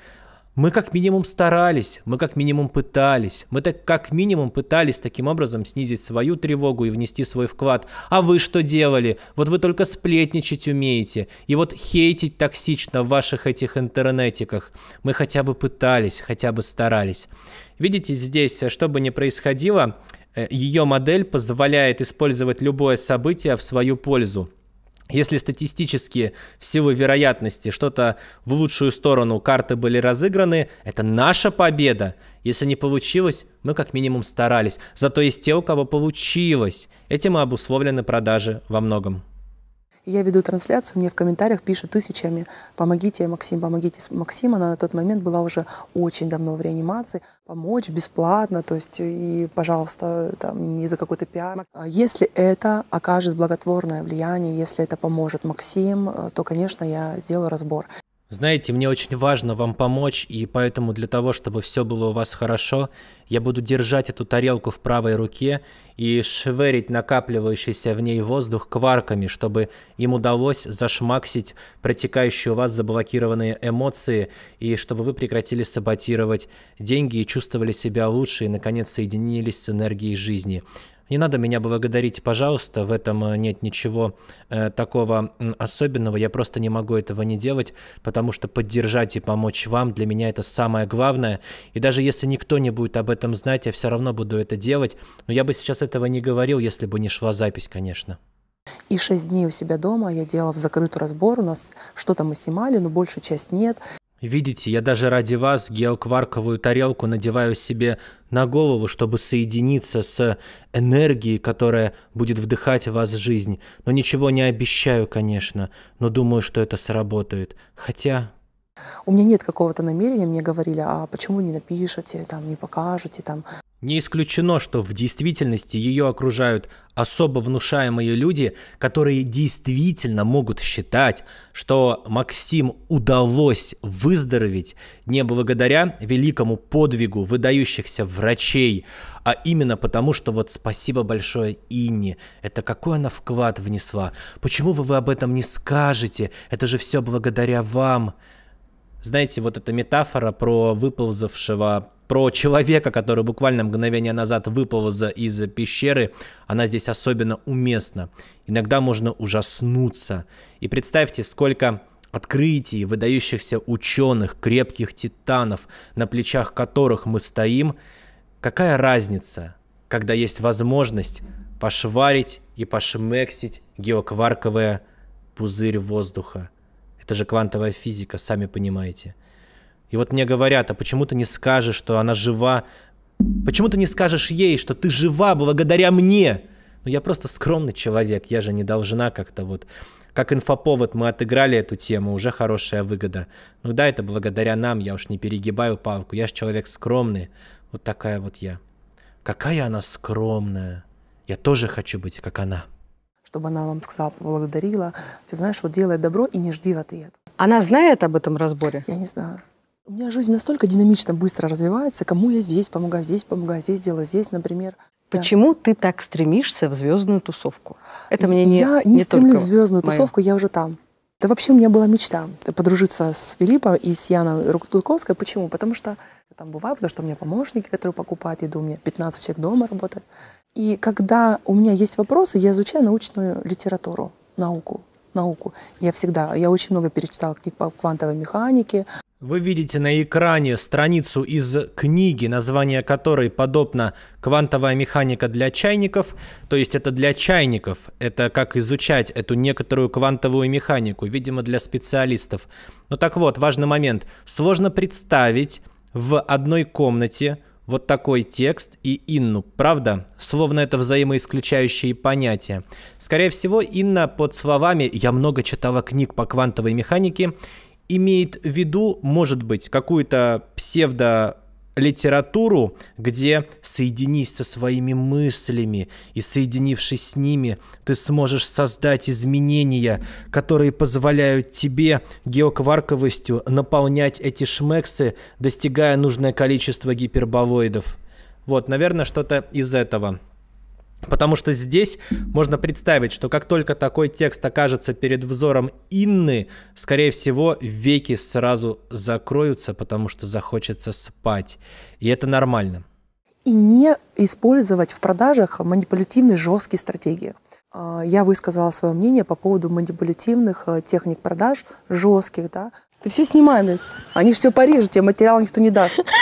[SPEAKER 2] мы как минимум старались, мы как минимум пытались, мы так как минимум пытались таким образом снизить свою тревогу и внести свой вклад. А вы что делали? Вот вы только сплетничать умеете. И вот хейтить токсично в ваших этих интернетиках. Мы хотя бы пытались, хотя бы старались. Видите здесь, э, что бы ни происходило, Э, ее модель позволяет использовать любое событие в свою пользу. Если статистически в силу вероятности что-то в лучшую сторону карты были разыграны, это наша победа. Если не получилось, мы как минимум старались. Зато есть те, у кого получилось. Этим и обусловлены продажи во многом.
[SPEAKER 1] Я веду трансляцию, мне в комментариях пишут тысячами «помогите, Максим, помогите». Максим, она на тот момент была уже очень давно в реанимации. Помочь бесплатно, то есть и, пожалуйста, там, не за какой-то пиар. А если это окажет благотворное влияние, если это поможет Максим, э, то, конечно, я сделаю
[SPEAKER 2] разбор. Знаете, мне очень важно вам помочь, и поэтому для того, чтобы все было у вас хорошо, я буду держать эту тарелку в правой руке и шверить накапливающийся в ней воздух кварками, чтобы им удалось зашмаксить протекающие у вас заблокированные эмоции, и чтобы вы прекратили саботировать деньги и чувствовали себя лучше, и, наконец, соединились с энергией жизни. Не надо меня благодарить, пожалуйста, в этом э, нет ничего э, такого особенного, я просто не могу этого не делать, потому что поддержать и помочь вам для меня это самое главное. И даже если никто не будет об этом знать, я все равно буду это делать. Но я бы сейчас этого не говорил, если бы не шла запись, конечно.
[SPEAKER 1] И шесть дней у себя дома я делала в закрытую разбор. У нас что-то мы снимали, но большая часть нет.
[SPEAKER 2] Видите, я даже ради вас геокварковую тарелку надеваю себе на голову, чтобы соединиться с энергией, которая будет вдыхать в вас жизнь. Но ничего не обещаю, конечно, но думаю, что это сработает. Хотя...
[SPEAKER 1] У меня нет какого-то намерения, мне говорили, а почему не напишете, там, не покажете, там.
[SPEAKER 2] Не исключено, что в действительности ее окружают особо внушаемые люди, которые действительно могут считать, что Максим удалось выздороветь не благодаря великому подвигу выдающихся врачей, а именно потому, что вот спасибо большое Инне. Это какой она вклад внесла? Почему вы, вы об этом не скажете? Это же все благодаря вам. Знаете, вот эта метафора про выползавшего про человека, который буквально мгновение назад выпал из пещеры, она здесь особенно уместна. Иногда можно ужаснуться. И представьте, сколько открытий, выдающихся ученых, крепких титанов, на плечах которых мы стоим, какая разница, когда есть возможность пошварить и пошмексить геокварковое пузырь воздуха. Это же квантовая физика, сами понимаете. И вот мне говорят, а почему ты не скажешь, что она жива? Почему ты не скажешь ей, что ты жива благодаря мне? Ну, я просто скромный человек, я же не должна как-то вот... Как инфоповод мы отыграли эту тему, уже хорошая выгода. Ну да, это благодаря нам, я уж не перегибаю палку, я же человек скромный. Вот такая вот я. Какая она скромная. Я тоже хочу быть, как она.
[SPEAKER 1] Чтобы она вам сказала, поблагодарила. Ты знаешь, вот делай добро и не жди в ответ. Она знает об этом разборе? Я не знаю. У меня жизнь настолько динамично, быстро развивается. Кому я здесь помогаю, здесь помогаю, здесь делаю, здесь, например. Почему да. ты так стремишься в звездную тусовку? Это мне не Я не, не стремлюсь в звездную моя. тусовку, я уже там. Это вообще у меня была мечта подружиться с Филиппом и с Яной Рукутковской. Почему? Потому что там бываю, потому что у меня помощники, которые покупают еду, у меня 15 человек дома работает. И когда у меня есть вопросы, я изучаю научную литературу, науку, науку. Я всегда, я очень много перечитала книг по квантовой механике,
[SPEAKER 2] вы видите на экране страницу из книги, название которой подобно «Квантовая механика для чайников», то есть это для чайников, это как изучать эту некоторую квантовую механику, видимо, для специалистов. Но ну так вот, важный момент. Сложно представить в одной комнате вот такой текст и Инну, правда? Словно это взаимоисключающие понятия. Скорее всего, Инна под словами «я много читала книг по квантовой механике» имеет в виду, может быть, какую-то псевдо литературу, где соединись со своими мыслями и соединившись с ними, ты сможешь создать изменения, которые позволяют тебе геокварковостью наполнять эти шмексы, достигая нужное количество гиперболоидов. Вот, наверное, что-то из этого. Потому что здесь можно представить, что как только такой текст окажется перед взором Инны, скорее всего, веки сразу закроются, потому что захочется спать. И это нормально.
[SPEAKER 1] И не использовать в продажах манипулятивные жесткие стратегии. А, я высказала свое мнение по поводу манипулятивных э, техник продаж, жестких, да. Ты все снимай, они все порежут, тебе материал никто не даст.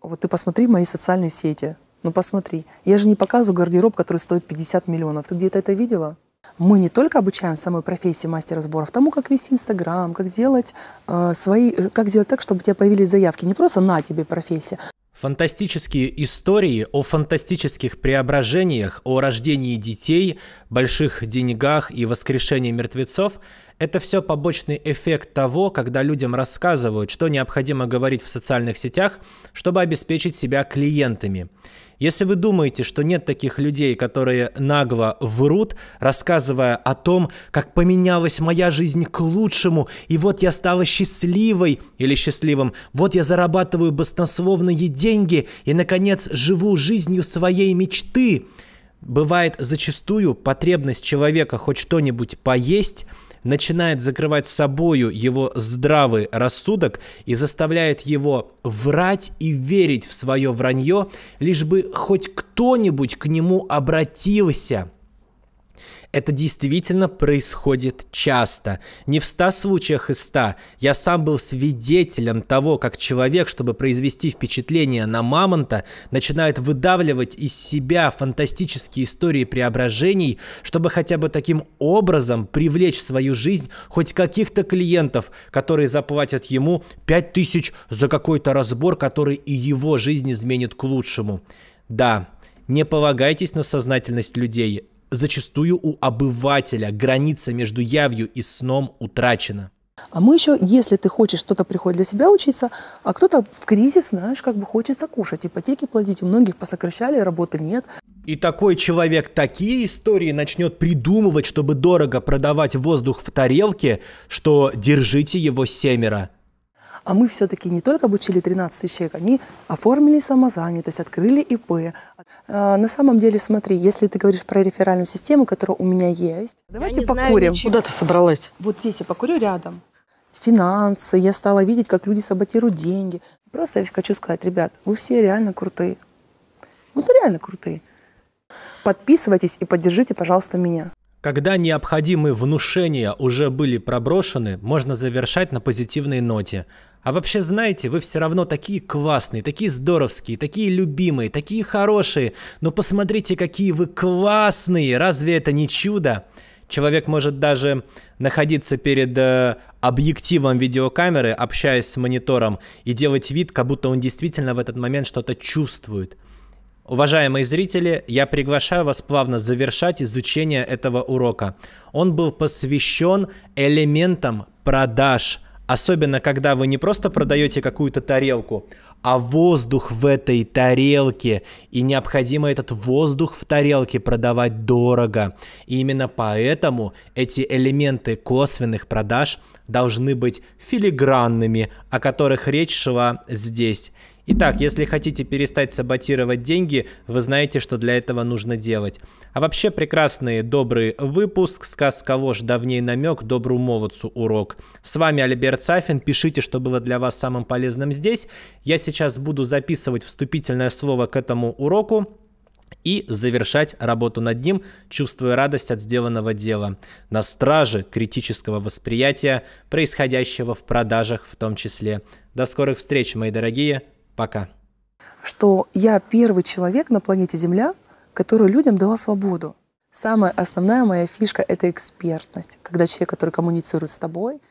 [SPEAKER 1] Вот ты посмотри мои социальные сети. Ну посмотри, я же не показываю гардероб, который стоит 50 миллионов. Ты где-то это видела? Мы не только обучаем самой профессии мастера сборов, тому, как вести Инстаграм, как сделать э, свои, э, как сделать так, чтобы у тебя появились заявки. Не просто на тебе профессия,
[SPEAKER 2] Фантастические истории о фантастических преображениях, о рождении детей, больших деньгах и воскрешении мертвецов – это все побочный эффект того, когда людям рассказывают, что необходимо говорить в социальных сетях, чтобы обеспечить себя клиентами. Если вы думаете, что нет таких людей, которые нагло врут, рассказывая о том, как поменялась моя жизнь к лучшему, и вот я стала счастливой или счастливым, вот я зарабатываю баснословные деньги и, наконец, живу жизнью своей мечты. Бывает зачастую потребность человека хоть что-нибудь поесть – начинает закрывать собою его здравый рассудок и заставляет его врать и верить в свое вранье, лишь бы хоть кто-нибудь к нему обратился – это действительно происходит часто. Не в 100 случаях из 100. Я сам был свидетелем того, как человек, чтобы произвести впечатление на мамонта, начинает выдавливать из себя фантастические истории преображений, чтобы хотя бы таким образом привлечь в свою жизнь хоть каких-то клиентов, которые заплатят ему 5000 за какой-то разбор, который и его жизнь изменит к лучшему. Да, не полагайтесь на сознательность людей. Зачастую у обывателя граница между явью и сном утрачена. А мы
[SPEAKER 1] еще, если ты хочешь, что-то приходит для себя учиться, а кто-то в кризис, знаешь, как бы хочется кушать, ипотеки платить, у многих посокращали, работы нет.
[SPEAKER 2] И такой человек такие истории начнет придумывать, чтобы дорого продавать воздух в тарелке, что держите его семеро.
[SPEAKER 1] А мы все-таки не только обучили 13 человек, они оформили самозанятость, открыли ИП. А, на самом деле, смотри, если ты говоришь про реферальную систему, которая у меня есть, давайте покурим. Знаю, Куда
[SPEAKER 3] ты собралась? Вот здесь я покурю рядом.
[SPEAKER 1] Финансы, я стала видеть, как люди саботируют деньги. Просто я хочу сказать, ребят, вы все реально крутые. Вот реально крутые. Подписывайтесь и поддержите, пожалуйста,
[SPEAKER 2] меня. Когда необходимые внушения уже были проброшены, можно завершать на позитивной ноте. А вообще, знаете, вы все равно такие классные, такие здоровские, такие любимые, такие хорошие. Но посмотрите, какие вы классные! Разве это не чудо? Человек может даже находиться перед э, объективом видеокамеры, общаясь с монитором, и делать вид, как будто он действительно в этот момент что-то чувствует. Уважаемые зрители, я приглашаю вас плавно завершать изучение этого урока. Он был посвящен элементам продаж – Особенно, когда вы не просто продаете какую-то тарелку, а воздух в этой тарелке. И необходимо этот воздух в тарелке продавать дорого. И именно поэтому эти элементы косвенных продаж должны быть филигранными, о которых речь шла здесь. Итак, если хотите перестать саботировать деньги, вы знаете, что для этого нужно делать. А вообще прекрасный, добрый выпуск, сказ кого ж давней намек, добру молодцу урок. С вами Альберт Сафин, пишите, что было для вас самым полезным здесь. Я сейчас буду записывать вступительное слово к этому уроку и завершать работу над ним, чувствуя радость от сделанного дела, на страже критического восприятия происходящего в продажах в том числе. До скорых встреч, мои дорогие! Пока.
[SPEAKER 1] Что я первый человек на планете Земля, который людям дала свободу. Самая основная моя фишка — это экспертность. Когда человек, который коммуницирует с тобой —